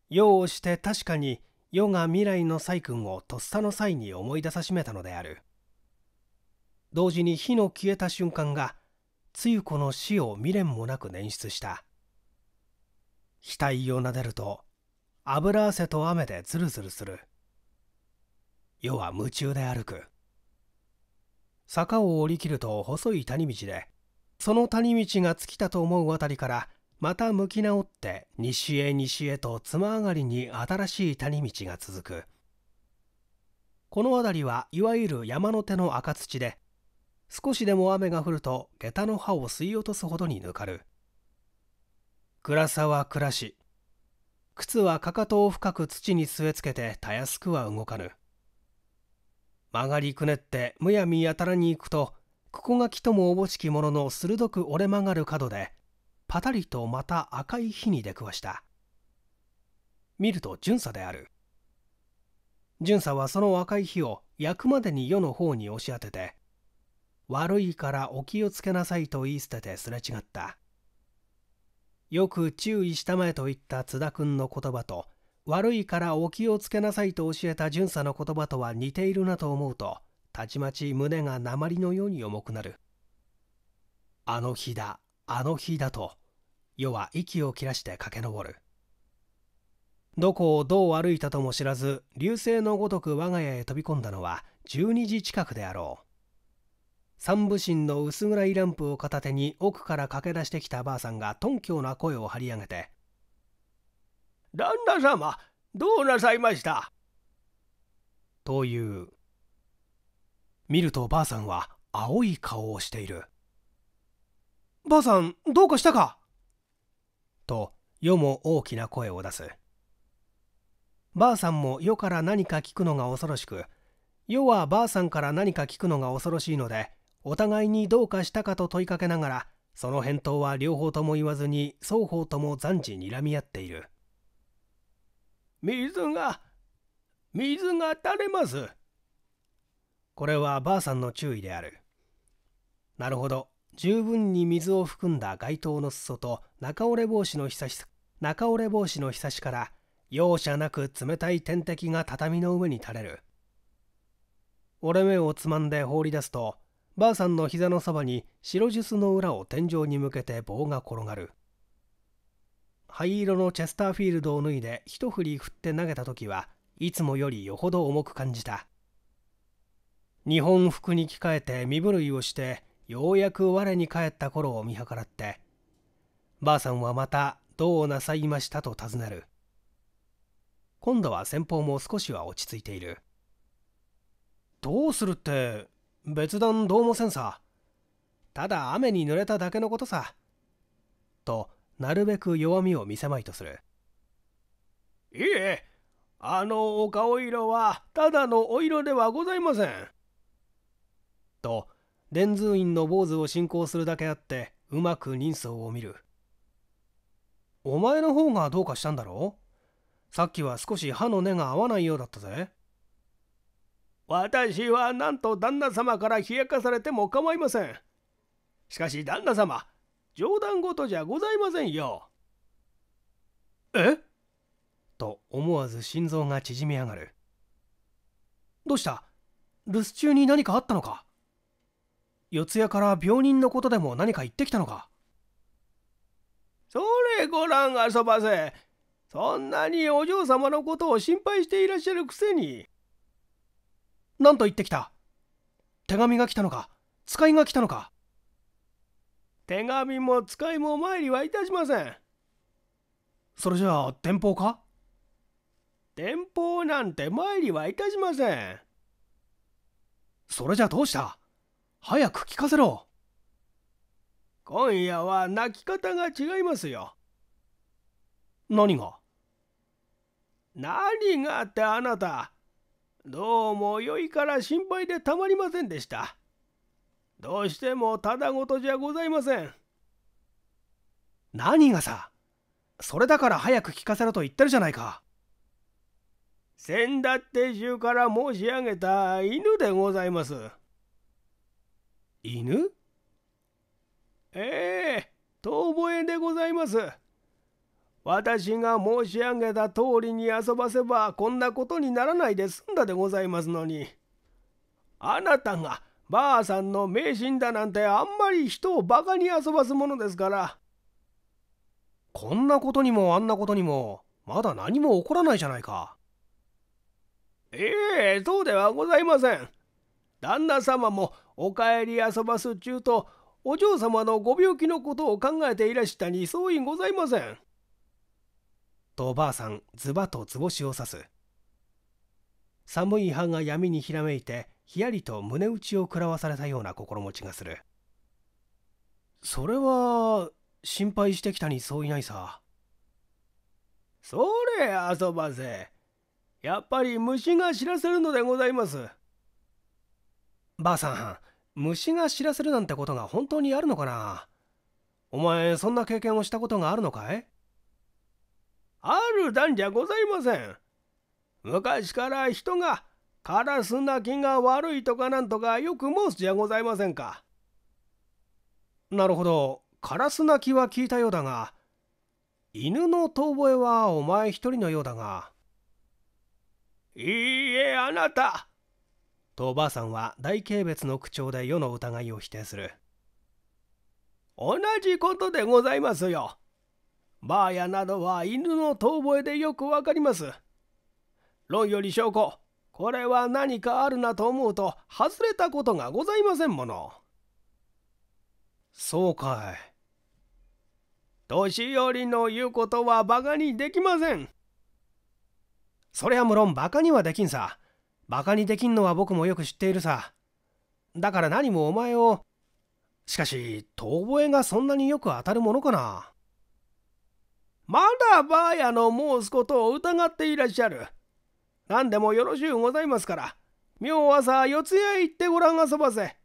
世をして確かに世が未来の細君をとっさの際に思い出さしめたのである同時に火の消えた瞬間が露子の死を未練もなく捻出した額を撫でると油汗と雨でズルズルする世は夢中で歩く坂を降りきると細い谷道でその谷道が尽きたと思うあたりからまた向き直って西へ西へとつま上がりに新しい谷道が続くこの辺りはいわゆる山の手の赤土で少しでも雨が降ると下駄の葉を吸い落とすほどにぬかる暗さは暮らし靴はかかとを深く土に据え付けてたやすくは動かぬ曲がりくねってむやみやたらに行くとここが木ともおぼしきものの鋭く折れ曲がる角でパタリとまた赤い火に出くわした見ると巡査である巡査はその赤い火を焼くまでに世の方に押し当てて悪いからお気をつけなさいと言い捨ててすれ違ったよく注意したまえと言った津田君の言葉と悪いからお気をつけなさいと教えた巡査の言葉とは似ているなと思うとたちまち胸が鉛のように重くなるあの日だあの日だと夜は息を切らして駆け上るどこをどう歩いたとも知らず流星のごとく我が家へ飛び込んだのは12時近くであろう三部神の薄暗いランプを片手に奥から駆け出してきたばあさんが頓強な声を張り上げて「旦那様どうなさいました?」という見るとばあさんは青い顔をしている「ばあさんどうかしたか?」と世も大きな声を出すばあさんも世から何か聞くのが恐ろしく世はばあさんから何か聞くのが恐ろしいのでお互いにどうかしたかと問いかけながらその返答は両方とも言わずに双方とも暫時にらみ合っている水が水が垂れますこれはばあさんの注意であるなるほど十分に水を含んだ街灯の裾と中折れ帽子のひさし中折れ帽子のひさしから容赦なく冷たい天敵が畳の上に垂れる折れ目をつまんで放り出すとばあさんの膝のそばに白ジュスの裏を天井に向けて棒が転がる灰色のチェスターフィールドを脱いで一振り振って投げた時はいつもよりよほど重く感じた日本服に着替えて身震いをしてようやく我に返った頃を見計らってばあさんはまたどうなさいましたと尋ねる今度は先方も少しは落ち着いているどうするって別段どうもせんさただ雨に濡れただけのことさとなるべく弱みを見せまいとするいいえあのお顔色はただのお色ではございませんと連通院の坊主を信仰するだけあってうまく人相を見るお前の方がどうかしたんだろうさっきは少し歯の根が合わないようだったぜ私はなんと旦那様から冷やかされても構いませんしかし旦那様冗談ごとじゃございませんよえと思わず心臓が縮み上がるどうした留守中に何かあったのか四谷から病人のことでも何か言ってきたのかそれごらんあそばせそんなにお嬢様のことを心配していらっしゃるくせに何と言ってきた手紙が来たのか使いが来たのか手紙も使いも参りはいたしませんそれじゃあ電報か電報なんて参りはいたしませんそれじゃあどうした早く聞かせろ今夜は泣き方が違いますよ何が何がってあなたどうも良いから心配でたまりませんでしたどうしてもただごとじゃございません何がさそれだから早く聞かせろと言ってるじゃないか先だって中から申し上げた犬でございます犬ええ遠吠えでございます。私が申し上げた通りに遊ばせばこんなことにならないで済んだでございますのに。あなたがばあさんの迷信だなんてあんまり人をバカに遊ばすものですから。こんなことにもあんなことにもまだ何も起こらないじゃないか。ええそうではございません。旦那様もお帰り遊ばすちゅうとお嬢様のご病気のことを考えていらしたに相違ございません。とおばあさんズバと図星を指す寒い歯が闇にひらめいてひやりと胸打ちを食らわされたような心持ちがするそれは心配してきたに相違ないさそれ遊ばせやっぱり虫が知らせるのでございますばあさん虫が知らせるなんてことが本当にあるのかなお前そんな経験をしたことがあるのかいある段じゃございません昔から人がカラス鳴きが悪いとかなんとかよく申すじゃございませんかなるほどカラス鳴きは聞いたようだが犬の遠吠えはお前一人のようだがいいえあなたとおばあさんは大軽蔑の口調で世の疑いを否定する同じことでございますよバーやなどは犬の遠吠えでよくわかります論より証拠これは何かあるなと思うと外れたことがございませんものそうかい年寄りの言うことはバカにできませんそれは無論バカにはできんさバカにできんのは僕もよく知っているさ。だから何もお前を。しかし、遠吠えがそんなによく当たるものかな。まだばあやの申すことを疑っていらっしゃる。何でもよろしゅうございますから、明朝四谷へ行ってごらんあそばせ。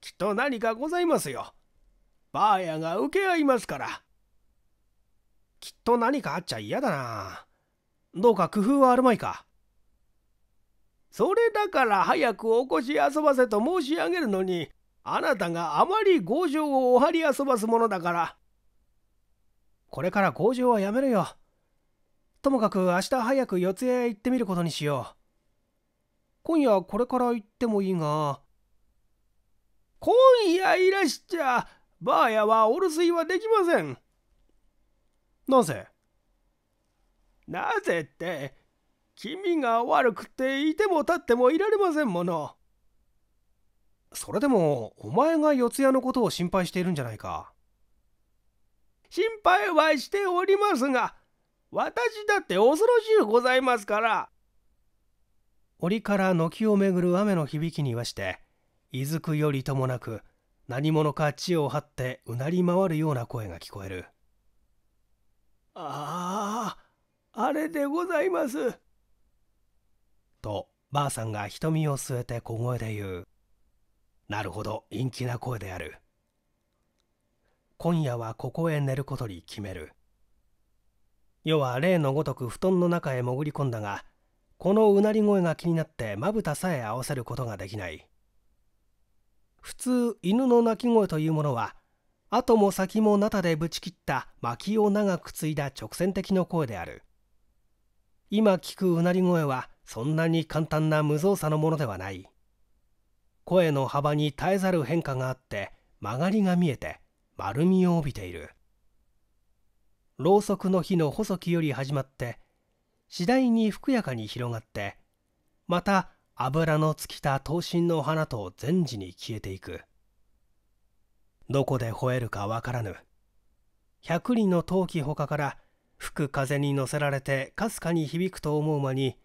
きっと何かございますよ。ばあやが受け合いますから。きっと何かあっちゃ嫌だな。どうか工夫はあるまいか。それだから早くおこし遊ばせと申し上げるのにあなたがあまり強情をお張り遊ばすものだからこれから強情はやめるよともかく明日早く四谷へ行ってみることにしよう今夜これから行ってもいいが今夜いらっしゃばあやはお留守居はできませんなぜなぜって気味が悪くていても立ってもいられませんものそれでもお前が四谷のことを心配しているんじゃないか心配はしておりますが私だって恐ろしゅうございますから折から軒を巡る雨の響きにはしていずくよりともなく何者か地を張ってうなり回るような声が聞こえるあああれでございますとばあさんが瞳を据えて小声で言うなるほど陰気な声である今夜はここへ寝ることに決める世は例のごとく布団の中へ潜り込んだがこのうなり声が気になってまぶたさえ合わせることができない普通犬の鳴き声というものは後も先もなたでぶち切った薪を長く継いだ直線的な声である今聞くうなり声はそんなに簡単な無造作のものではない声の幅に耐えざる変化があって曲がりが見えて丸みを帯びているろうそくの火の細きより始まって次第にふくやかに広がってまた油の尽きた刀身の花と全時に消えていくどこで吠えるかわからぬ百里の陶器ほかから吹く風に乗せられてかすかに響くと思う間に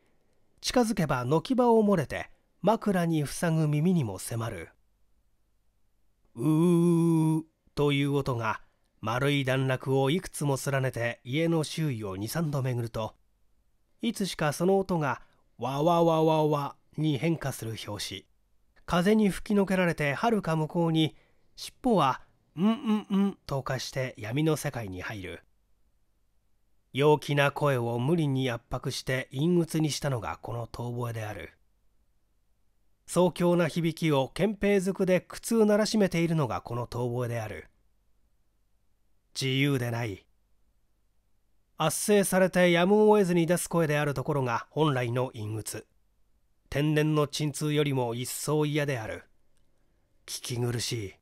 近づけば軒場を漏れて枕に塞ぐ耳にも迫るうーという音が丸い段落をいくつも連ねて家の周囲を23度巡るといつしかその音がわわわわわに変化する拍子風に吹きのけられてはるか向こうに尻尾はうんうんうんと化して闇の世界に入る陽気な声を無理に圧迫して陰鬱にしたのがこの遠吠えである壮強な響きを憲兵づくで苦痛ならしめているのがこの遠吠えである自由でない圧政されてやむを得ずに出す声であるところが本来の陰鬱天然の鎮痛よりも一層嫌である聞き苦しい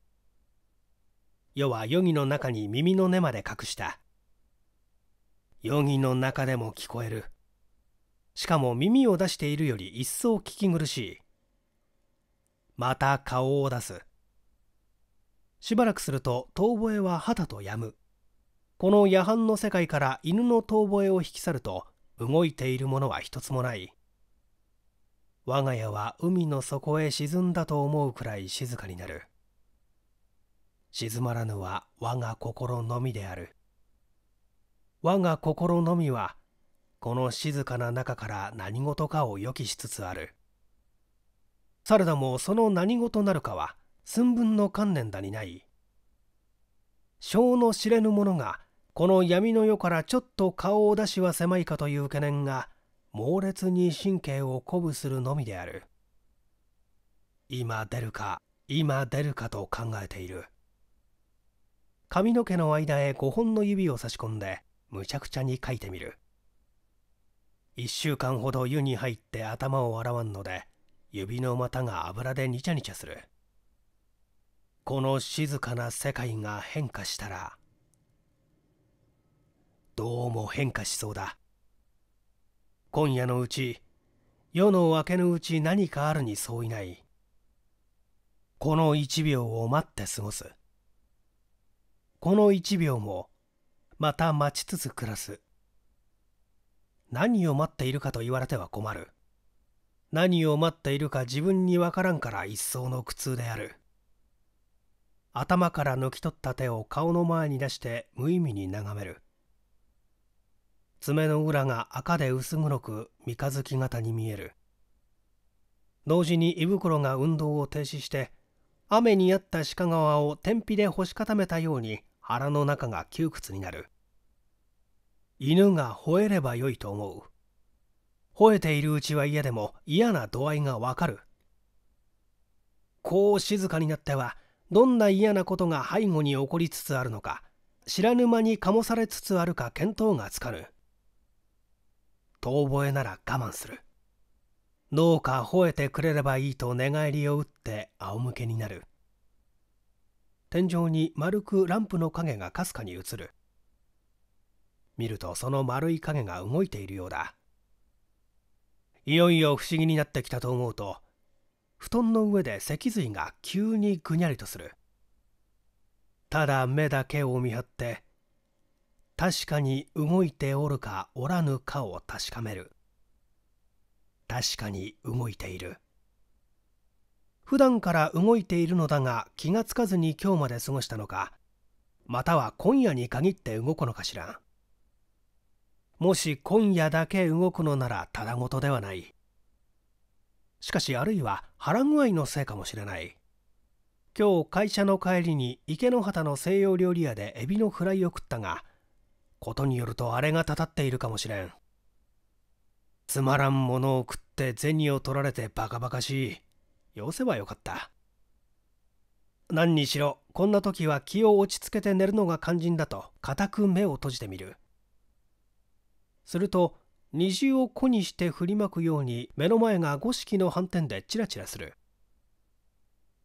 世は余儀の中に耳の根まで隠した容疑の中でも聞こえるしかも耳を出しているより一層聞き苦しいまた顔を出すしばらくすると遠吠えは肌とやむこの夜半の世界から犬の遠吠えを引き去ると動いているものは一つもない我が家は海の底へ沈んだと思うくらい静かになる静まらぬは我が心のみである我が心のみはこの静かな中から何事かを予期しつつあるされどもその何事なるかは寸分の観念だにない性の知れぬ者がこの闇の世からちょっと顔を出しは狭いかという懸念が猛烈に神経を鼓舞するのみである今出るか今出るかと考えている髪の毛の間へ5本の指を差し込んでむちゃくちゃに書いてみる1週間ほど湯に入って頭を洗わんので指の股が油でニチャニチャするこの静かな世界が変化したらどうも変化しそうだ今夜のうち夜の明けのうち何かあるにそういないこの1秒を待って過ごすこの1秒もまた待ちつつ暮らす何を待っているかと言われては困る何を待っているか自分にわからんから一層の苦痛である頭から抜き取った手を顔の前に出して無意味に眺める爪の裏が赤で薄黒く三日月型に見える同時に胃袋が運動を停止して雨にあった鹿川を天日で干し固めたように腹の中が窮屈になる犬が吠えればよいと思う吠えているうちは嫌でも嫌な度合いがわかるこう静かになってはどんな嫌なことが背後に起こりつつあるのか知らぬ間に醸されつつあるか見当がつかぬ遠吠えなら我慢するどうか吠えてくれればいいと寝返りを打って仰向けになる天井に丸くランプの影がかすかに映る見るとその丸い影が動いているようだいよいよ不思議になってきたと思うと布団の上で脊髄が急にぐにゃりとするただ目だけを見張って確かに動いておるかおらぬかを確かめる確かに動いている。普段から動いているのだが気がつかずに今日まで過ごしたのかまたは今夜に限って動くのかしらもし今夜だけ動くのならただごとではないしかしあるいは腹具合のせいかもしれない今日会社の帰りに池の旗の西洋料理屋でエビのフライを食ったがことによるとあれがたたっているかもしれんつまらんものを食って銭を取られてバカバカしい寄せばよかった何にしろこんな時は気を落ち着けて寝るのが肝心だと固く目を閉じてみるすると虹を子にして振りまくように目の前が五色の斑点でチラチラする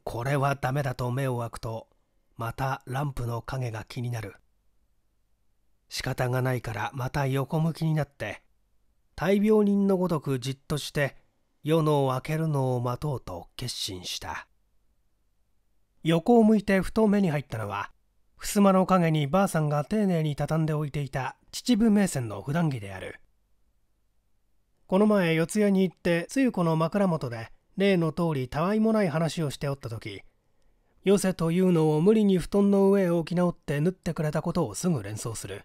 これはダメだと目を開くとまたランプの影が気になる仕方がないからまた横向きになって大病人のごとくじっとして夜の明けるのを待とうと決心した横を向いてふと目に入ったのは襖の陰にばあさんが丁寧に畳んでおいていた秩父銘仙の普段着であるこの前四谷に行って露子の枕元で例の通りたわいもない話をしておった時よせというのを無理に布団の上へ置き直って縫ってくれたことをすぐ連想する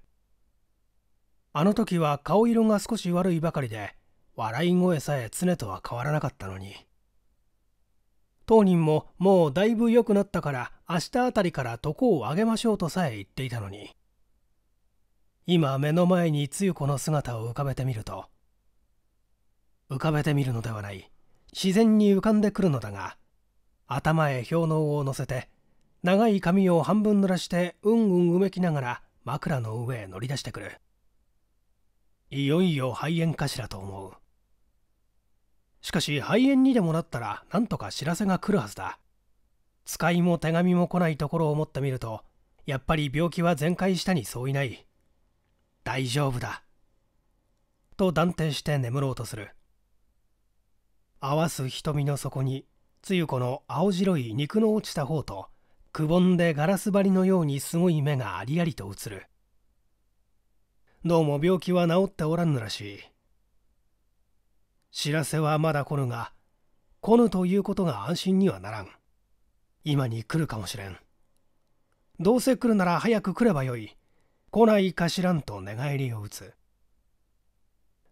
あの時は顔色が少し悪いばかりで笑い声さえ常とは変わらなかったのに当人ももうだいぶ良くなったから明日あたりから床を上げましょうとさえ言っていたのに今目の前に露子の姿を浮かべてみると浮かべてみるのではない自然に浮かんでくるのだが頭へ氷のを乗せて長い髪を半分濡らしてうんうんうめきながら枕の上へ乗り出してくるいよいよ肺炎かしらと思うしかし肺炎にでもなったら何とか知らせが来るはずだ使いも手紙も来ないところを思ってみるとやっぱり病気は全開したに相違ない大丈夫だと断定して眠ろうとする合わす瞳の底につゆ子の青白い肉の落ちた方とくぼんでガラス張りのようにすごい目がありありと映るどうも病気は治っておらんのらしい知らせはまだ来ぬが来ぬということが安心にはならん今に来るかもしれんどうせ来るなら早く来ればよい来ないかしらんと寝返りを打つ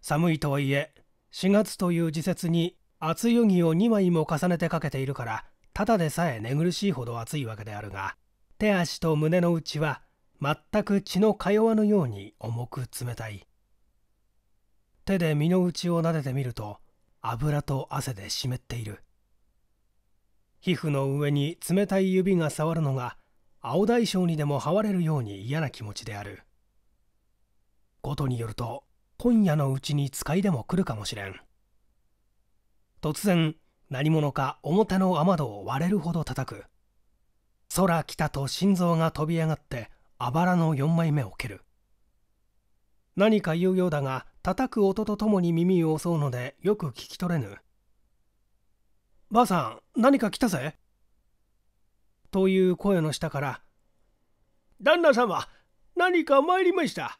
寒いとはいえ4月という時節に厚湯着を2枚も重ねてかけているからただでさえ寝苦しいほど暑いわけであるが手足と胸の内は全く血の通わぬように重く冷たい手で身の内を撫でてみると油と汗で湿っている皮膚の上に冷たい指が触るのが青大将にでも這われるように嫌な気持ちであることによると今夜のうちに使いでも来るかもしれん突然何者か表の雨戸を割れるほど叩く空来たと心臓が飛び上がってあばらの4枚目を蹴る何か言うようだが叩く音とともに耳を襲うのでよく聞き取れぬばあさん何か来たぜという声の下から「旦那様何か参りました」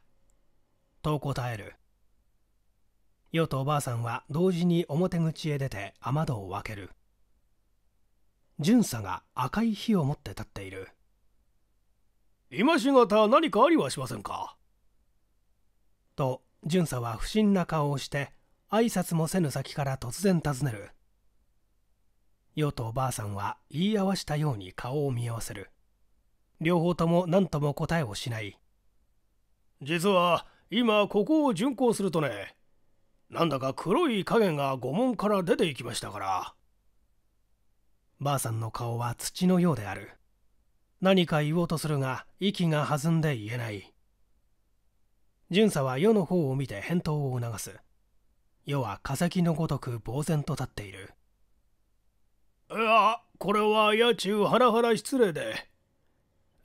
と答えるよとおばあさんは同時に表口へ出て雨戸を開ける巡査が赤い火を持って立っている今しがた何かありはしませんかと巡査は不審な顔をして挨拶もせぬ先から突然尋ねる与とばあさんは言い合わしたように顔を見合わせる両方とも何とも答えをしない実は今ここを巡行するとねなんだか黒い影が御門から出ていきましたからばあさんの顔は土のようである何か言おうとするが息が弾んで言えない巡査は世の方を見て返答を促す世は化石のごとく呆然と立っているいやこれは野中ハラハラ失礼で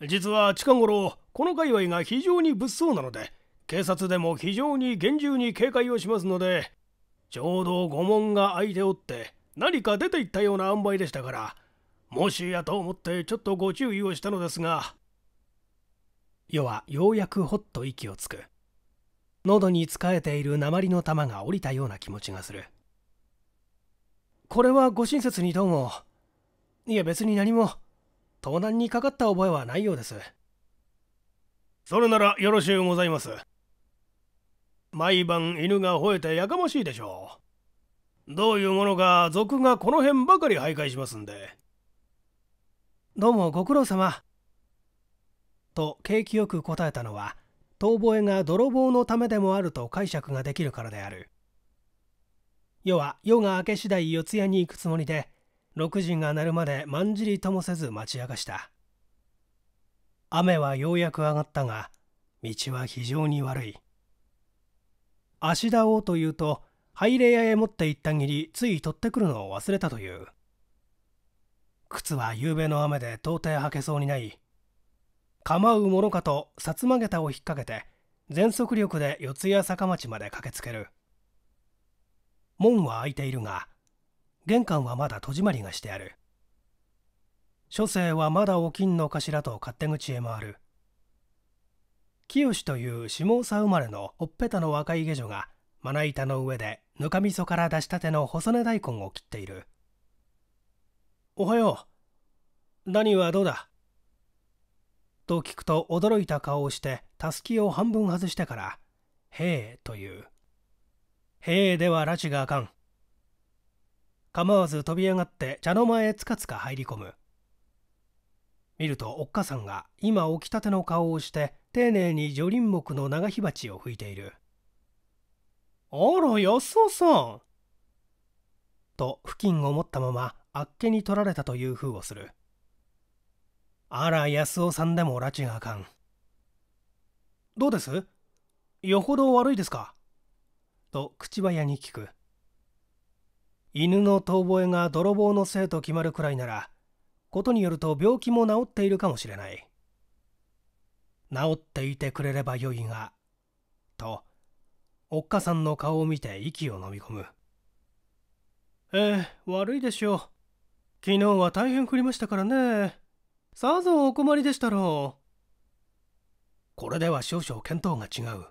実は近頃この界隈が非常に物騒なので警察でも非常に厳重に警戒をしますのでちょうど御門が開いておって何か出ていったような塩梅でしたからもしやと思ってちょっとご注意をしたのですが世はようやくほっと息をつく喉に仕えている鉛の玉が降りたような気持ちがするこれはご親切にどうもいや別に何も盗難にかかった覚えはないようですそれならよろしゅうございます毎晩犬が吠えてやかましいでしょうどういうものか賊がこの辺ばかり徘徊しますんでどうもご苦労様と景気よく答えたのは遠吠えが泥棒のためでもあると解釈ができるからである夜は夜が明け次第四谷に行くつもりで6時が鳴るまでまんじりともせず待ち明かした雨はようやく上がったが道は非常に悪い芦田をというと拝礼屋へ持って行ったぎりつい取ってくるのを忘れたという靴は夕べの雨で到底履けそうにない構うものかと薩摩げたを引っ掛けて全速力で四谷坂町まで駆けつける門は開いているが玄関はまだ戸締まりがしてある書生はまだお金の頭と勝手口へ回る清という下総生まれのほっぺたの若い下女がまな板の上でぬかみそから出したての細根大根を切っているおはようダニはどうだと聞くと驚いた顔をしてたすきを半分外してから「へえ」という「へえ」では拉致があかん構わず飛び上がって茶の間へつかつか入り込む見るとおっかさんが今起きたての顔をして丁寧に除。林木の長火鉢を吹いている「あらよっさん」と付近を持ったままあっけに取られたという風をする。あら安尾さんでもらちがあかんどうですよほど悪いですかと口早に聞く犬の遠吠えが泥棒のせいと決まるくらいならことによると病気も治っているかもしれない治っていてくれればよいがとおっかさんの顔を見て息を飲み込むええ悪いでしょう昨日は大変降りましたからねさぞお困りでしたろう。これでは少々見当が違う。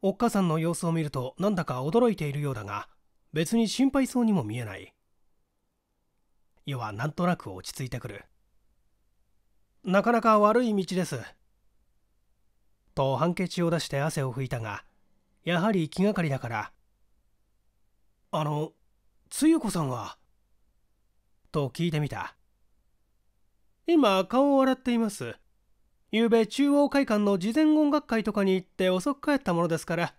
おっかさんの様子を見るとなんだか驚いているようだが、別に心配そうにも見えない。世はなんとなく落ち着いてくる。なかなか悪い道です。とハンケチを出して汗を拭いたが、やはり気がかりだから、あの、つゆ子さんはと聞いてみた。今顔を洗っています昨夜中央会館の事前音楽会とかに行って遅く帰ったものですから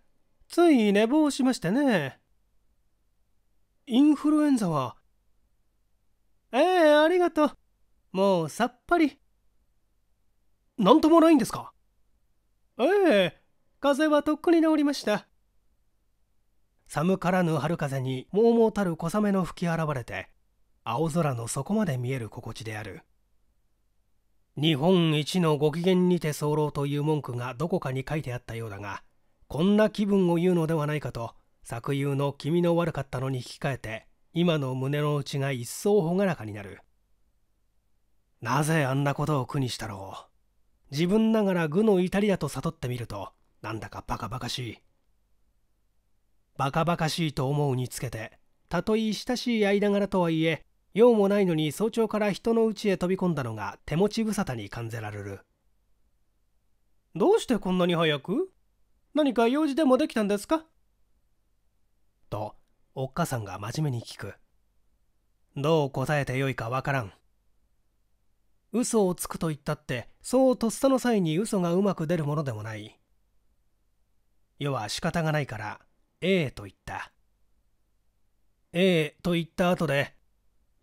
つい寝坊しましてねインフルエンザはええー、ありがとうもうさっぱり何ともないんですかええー、風邪はとっくに治りました寒からぬ春風にもうもうたる小雨の吹き荒れて青空の底まで見える心地である日本一のご機嫌にて候という文句がどこかに書いてあったようだがこんな気分を言うのではないかと作友の「君の悪かったの」に引き換えて今の胸の内が一層朗らかになるなぜあんなことを苦にしたろう自分ながら愚の至りだと悟ってみるとなんだかバカバカしいバカバカしいと思うにつけてたとえ親しい間柄とはいえ用もないのに早朝から人の家へ飛び込んだのが手持ち無沙汰に感じられるどうしてこんなに早く何か用事でもできたんですかとおっかさんが真面目に聞くどう答えてよいかわからん嘘をつくと言ったってそうとっさの際に嘘がうまく出るものでもない世は仕方がないから「ええ」と言った「ええ」と言った後で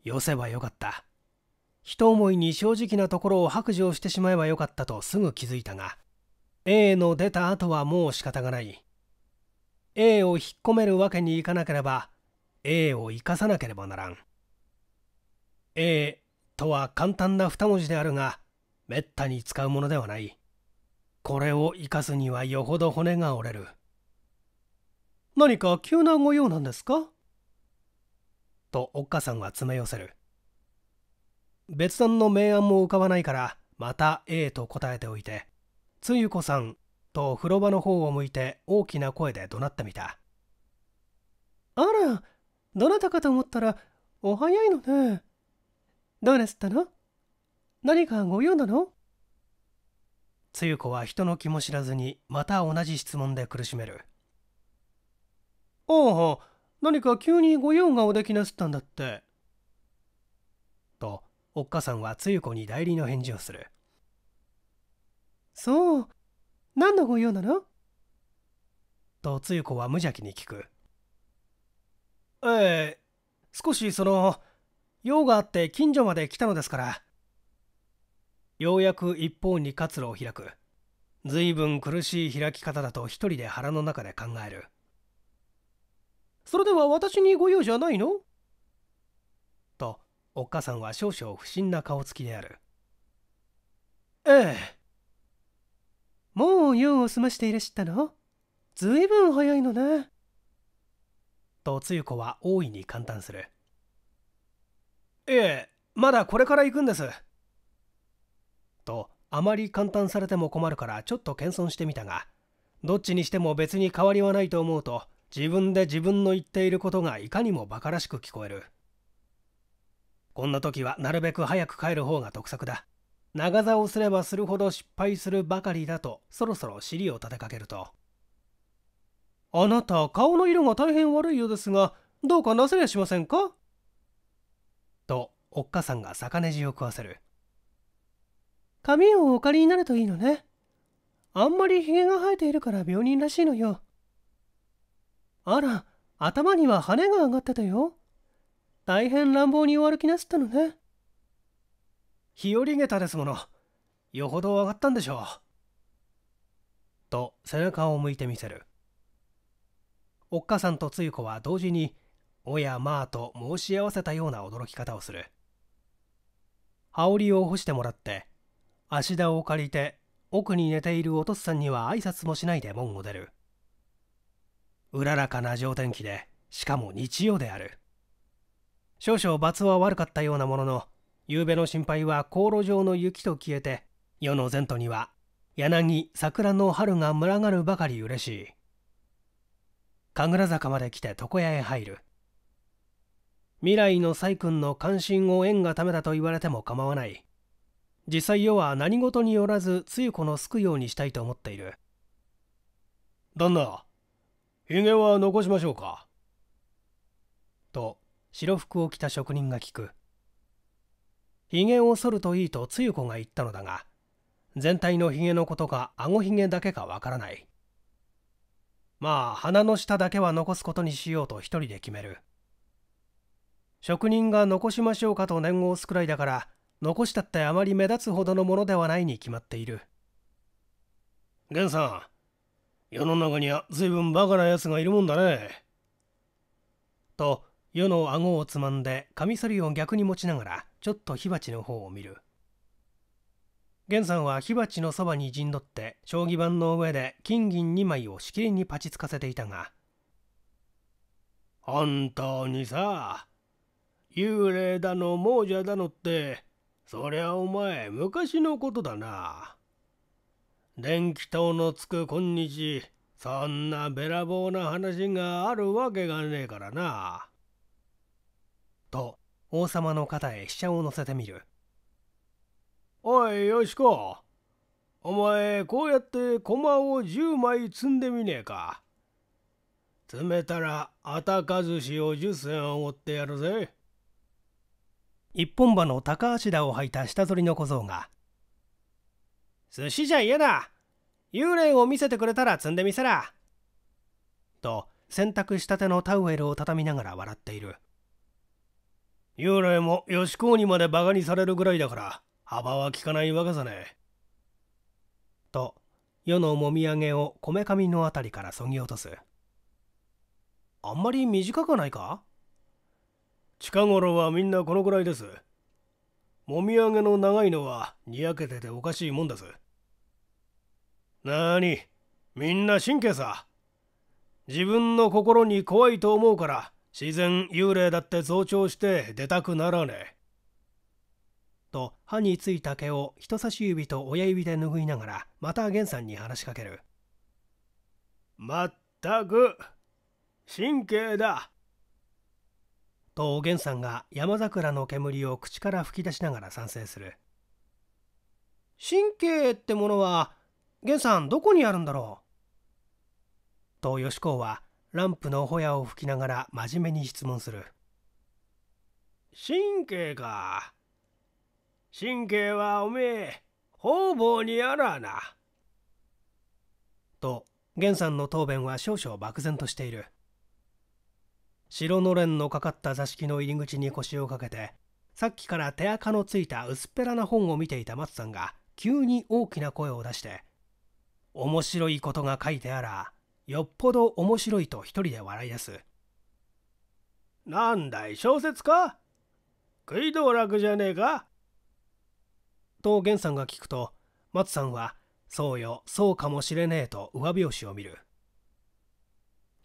よせばよかった。人思いに正直なところを白状してしまえばよかったとすぐ気づいたが A の出た後はもう仕方がない A を引っ込めるわけにいかなければ A を生かさなければならん A とは簡単な2文字であるがめったに使うものではないこれを生かすにはよほど骨が折れる何か急なご用なんですかとおっかさんは詰め寄せる別段の明暗も浮かばないからまた A と答えておいてつゆこさんと風呂場の方を向いて大きな声で怒鳴ってみたあらどなたかと思ったらお早いのねどうですったの何かご用なのつゆこは人の気も知らずにまた同じ質問で苦しめるおお何か急にご用がおできなすったんだって。と、おっかさんはつゆ子に代理の返事をする。そう、何のご用なのと、つゆ子は無邪気に聞く。ええ、少しその、用があって近所まで来たのですから。ようやく一方に活路を開く。随分苦しい開き方だと一人で腹の中で考える。それでは私にご用じゃないのと、おっかさんは少々不審な顔つきである。ええ。もう用を済ましていらしったのずいぶん早いのね。と、つゆ子は大いに感嘆する。ええ、まだこれから行くんです。と、あまり簡単されても困るからちょっと謙遜してみたが、どっちにしても別に変わりはないと思うと、自分で自分の言っていることがいかにも馬鹿らしく聞こえるこんな時はなるべく早く帰る方が得策だ長座をすればするほど失敗するばかりだとそろそろ尻を立てかけるとあなた顔の色が大変悪いようですがどうかなせやしませんかとおっかさんが逆ネジを食わせる髪をお借りになるといいのねあんまりひげが生えているから病人らしいのよあら、頭には羽が上がってたよ。大変乱暴にお歩きなすったのね。日和下駄ですもの。よほど上がったんでしょう。と背中を向いてみせる。おっかさんとつゆ子は同時に、おやまあと申し合わせたような驚き方をする。羽織を干してもらって、足田を借りて、奥に寝ているおとっさんには挨拶もしないで門を出る。うららかな上天気でしかも日曜である少々罰は悪かったようなものの夕べの心配は航路上の雪と消えて世の前途には柳桜の春が群がるばかり嬉しい神楽坂まで来て床屋へ入る未来の細君の関心を縁がためだと言われても構わない実際世は何事によらず露子の救くようにしたいと思っている旦那ひげは残しましょうか。と、白服を着た職人が聞く。ひげを剃るといいとつゆ子が言ったのだが、全体のひげのことかあごひげだけかわからない。まあ、鼻の下だけは残すことにしようと一人で決める。職人が残しましょうかと念を押すくらいだから、残したってあまり目立つほどのものではないに決まっている。源さん、世の中には随分バカな奴がいるもんだね。と、世の顎をつまんで、カミソリを逆に持ちながら、ちょっと火鉢の方を見る。源さんは火鉢のそばに陣取って、将棋盤の上で金銀2枚をしきりにパチつかせていたが、本当にさ、幽霊だの亡者だのって、そりゃお前昔のことだな。電気灯のつく今日そんなべらぼうな話があるわけがねえからな。と王様の肩へ飛車を乗せてみる。おいよしこお前こうやって駒を10枚積んでみねえか。詰めたらあたかずしを10銭おってやるぜ。一本歯の高足田を履いた下取りの小僧が寿司じゃ嫌だ幽霊を見せてくれたら積んでみせらと洗濯したてのタウエルを畳みながら笑っている幽霊も吉公にまでバカにされるぐらいだから幅は利かないわさねと世のもみあげをこめかみのあたりからそぎ落とすあんまり短くないか近頃はみんなこのくらいですもみあげの長いのはにやけてておかしいもんですなーにみんな神経さ自分の心に怖いと思うから自然幽霊だって増長して出たくならねえと歯についた毛を人差し指と親指で拭いながらまた源さんに話しかけるまったく神経だと源さんが山桜の煙を口から吹き出しながら賛成する神経ってものは源さんどこにあるんだろうと吉公はランプのホヤを吹きながら真面目に質問する神経か神経はおめえ方々にあらなと源さんの答弁は少々漠然としている白のれんのかかった座敷の入り口に腰をかけてさっきから手垢のついた薄っぺらな本を見ていた松さんが急に大きな声を出して面白いことが書いてあらよっぽど面白いと一人で笑い出すなんだい小説か食い道楽じゃねえかと源さんが聞くと松さんは「そうよそうかもしれねえ」と上拍子を見る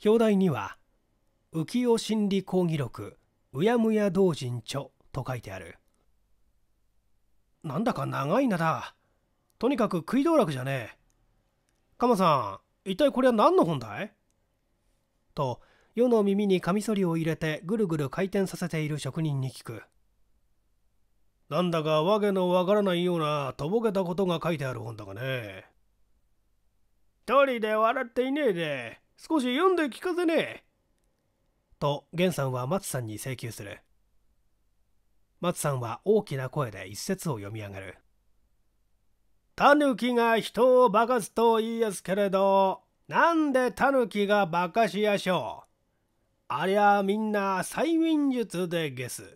表題には「浮世心理講義録うやむや同人著」と書いてあるなんだか長いなだとにかく食い道楽じゃねえカさん、一体これは何の本だいと、世の耳にカミソリを入れてぐるぐる回転させている職人に聞く。なんだかわけのわからないようなとぼけたことが書いてある本だがね。一人で笑っていねえで、少し読んで聞かせねえ。と、源さんは松さんに請求する。松さんは大きな声で一節を読み上げる。タヌキが人を化かすと言いやすけれど、なんでタヌキが化かしやしょう。ありゃみんな催眠術でゲス。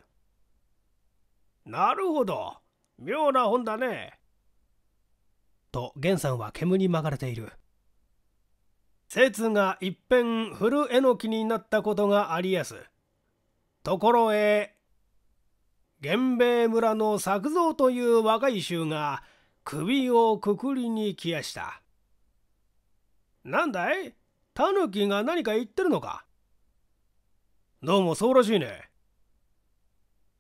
なるほど。妙な本だね。と、源さんは煙に巻かれている。説が一変古えのきになったことがありやす。ところへ、源兵衛村の作造という若い衆が、首をくくりに来やした。なんだいタヌキが何か言ってるのかどうもそうらしいね。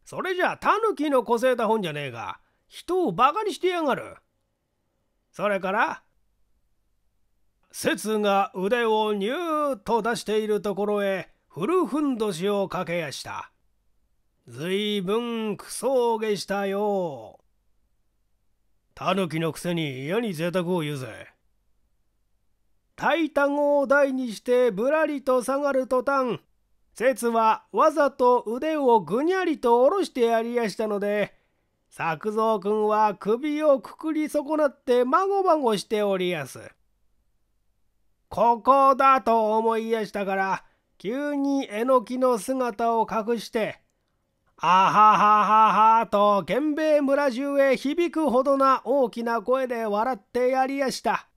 それじゃあタヌキのこせえた本じゃねえが、人をバカにしてやがる。それから、節が腕をニューと出しているところへ古ふんどしをかけやした。ずいぶんくそげしたよ。タヌキのくせに嫌に贅沢を言うぜ。タイタごを台にしてぶらりと下がる途端、つはわざと腕をぐにゃりと下ろしてやりやしたので、作蔵君は首をくくり損なってまごまごしておりやす。ここだと思いやしたから、急にえのきの姿を隠して、あははははと源兵衛村中へ響くほどな大きな声で笑ってやりやした。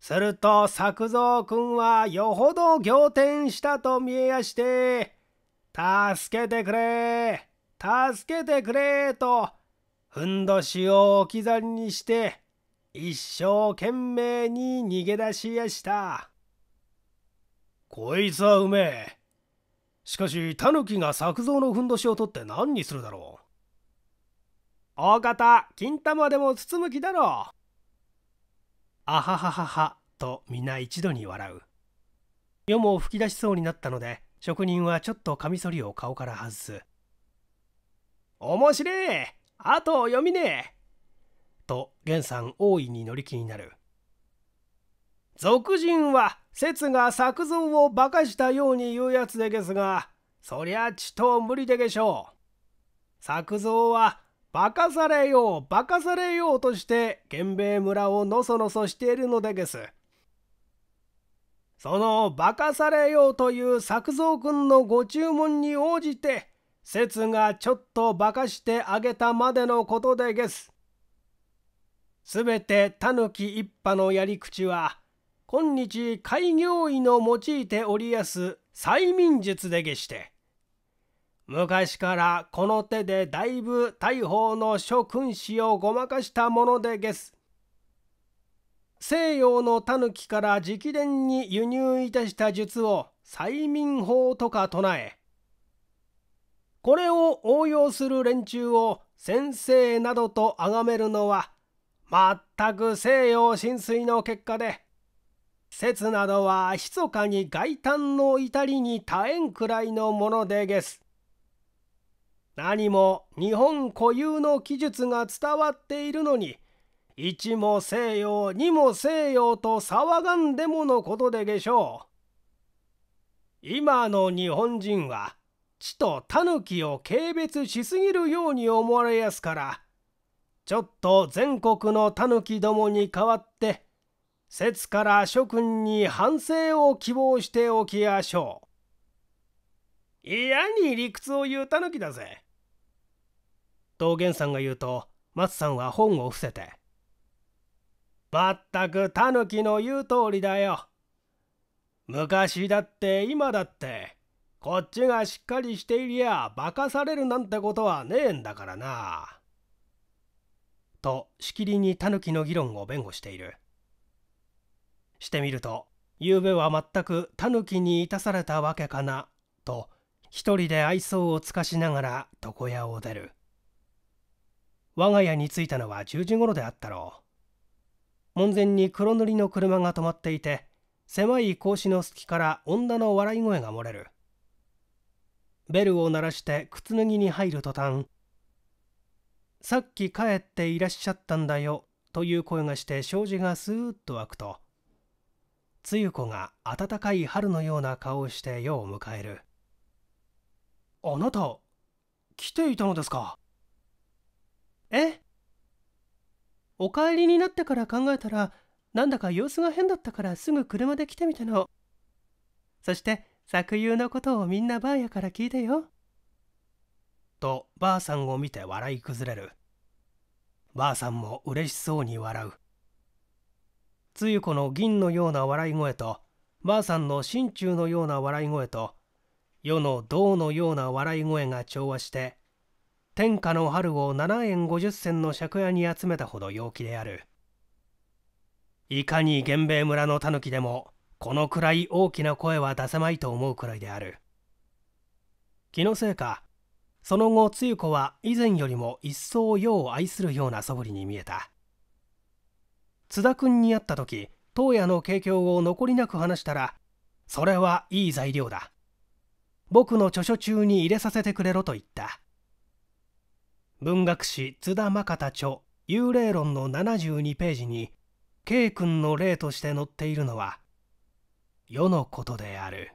すると作蔵君はよほど仰天したと見えやして、助けてくれ助けてくれと、ふんどしを置き去りにして、一生懸命に逃げ出しやした。こいつはうめえ。しかしタヌキが作造のふんどしを取って何にするだろう大方金玉でも包む気だろうあははははと皆一度に笑う夜も吹き出しそうになったので職人はちょっとカミソリを顔から外す面白えあと読みねえと源さん大いに乗り気になる俗人は説が作造を馬鹿したように言うやつでげすがそりゃちと無理でげしょう作造は馬鹿されよう馬鹿されようとして源兵衛村をのそのそしているのでげすその馬鹿されようという作造君のご注文に応じて説がちょっと馬鹿してあげたまでのことでげすすべてキ一派のやり口は今日開業医の用いておりやす催眠術でげして昔からこの手でだいぶ大砲の諸君子をごまかしたものでげす西洋のタヌキから直伝に輸入いたした術を催眠法とか唱えこれを応用する連中を先生などと崇めるのは全く西洋浸水の結果で説などは密かに外端の至りに絶えんくらいのものでげす。何も日本固有の記述が伝わっているのに一も西洋二も西洋と騒がんでものことでげしょう。今の日本人は地とタヌキを軽蔑しすぎるように思われやすからちょっと全国のキどもに代わって節から諸君に反省を希望しておきやしょう。嫌に理屈を言うたぬきだぜ。道元さんが言うと松さんは本を伏せて「まったくタヌキの言う通りだよ。昔だって今だってこっちがしっかりしていりゃ馬かされるなんてことはねえんだからな」としきりにタヌキの議論を弁護している。してみると昨夜は全くタヌキにいたされたわけかなと一人で愛想を尽かしながら床屋を出る我が家に着いたのは10時頃であったろう門前に黒塗りの車が止まっていて狭い格子の隙から女の笑い声が漏れるベルを鳴らして靴脱ぎに入る途端「さっき帰っていらっしゃったんだよ」という声がして障子がスーッと開くとつゆ子が暖かい春のような顔をして夜を迎えるあなた来ていたのですかえお帰りになってから考えたらなんだか様子が変だったからすぐ車で来てみたのそして作友のことをみんなばあやから聞いてよとばあさんを見て笑い崩れるばあさんも嬉しそうに笑うつゆ子の銀のような笑い声とばあさんの心中のような笑い声と世の銅のような笑い声が調和して天下の春を7円50銭の借家に集めたほど陽気であるいかに源兵衛村のタヌキでもこのくらい大きな声は出せまいと思うくらいである気のせいかその後露子は以前よりも一層世を愛するような素振りに見えた津田君に会った時当夜の景況を残りなく話したら「それはいい材料だ」僕の著書中に入れさせてくれろと言った文学史津田真方著幽霊論の72ページに K 君の例として載っているのは世のことである。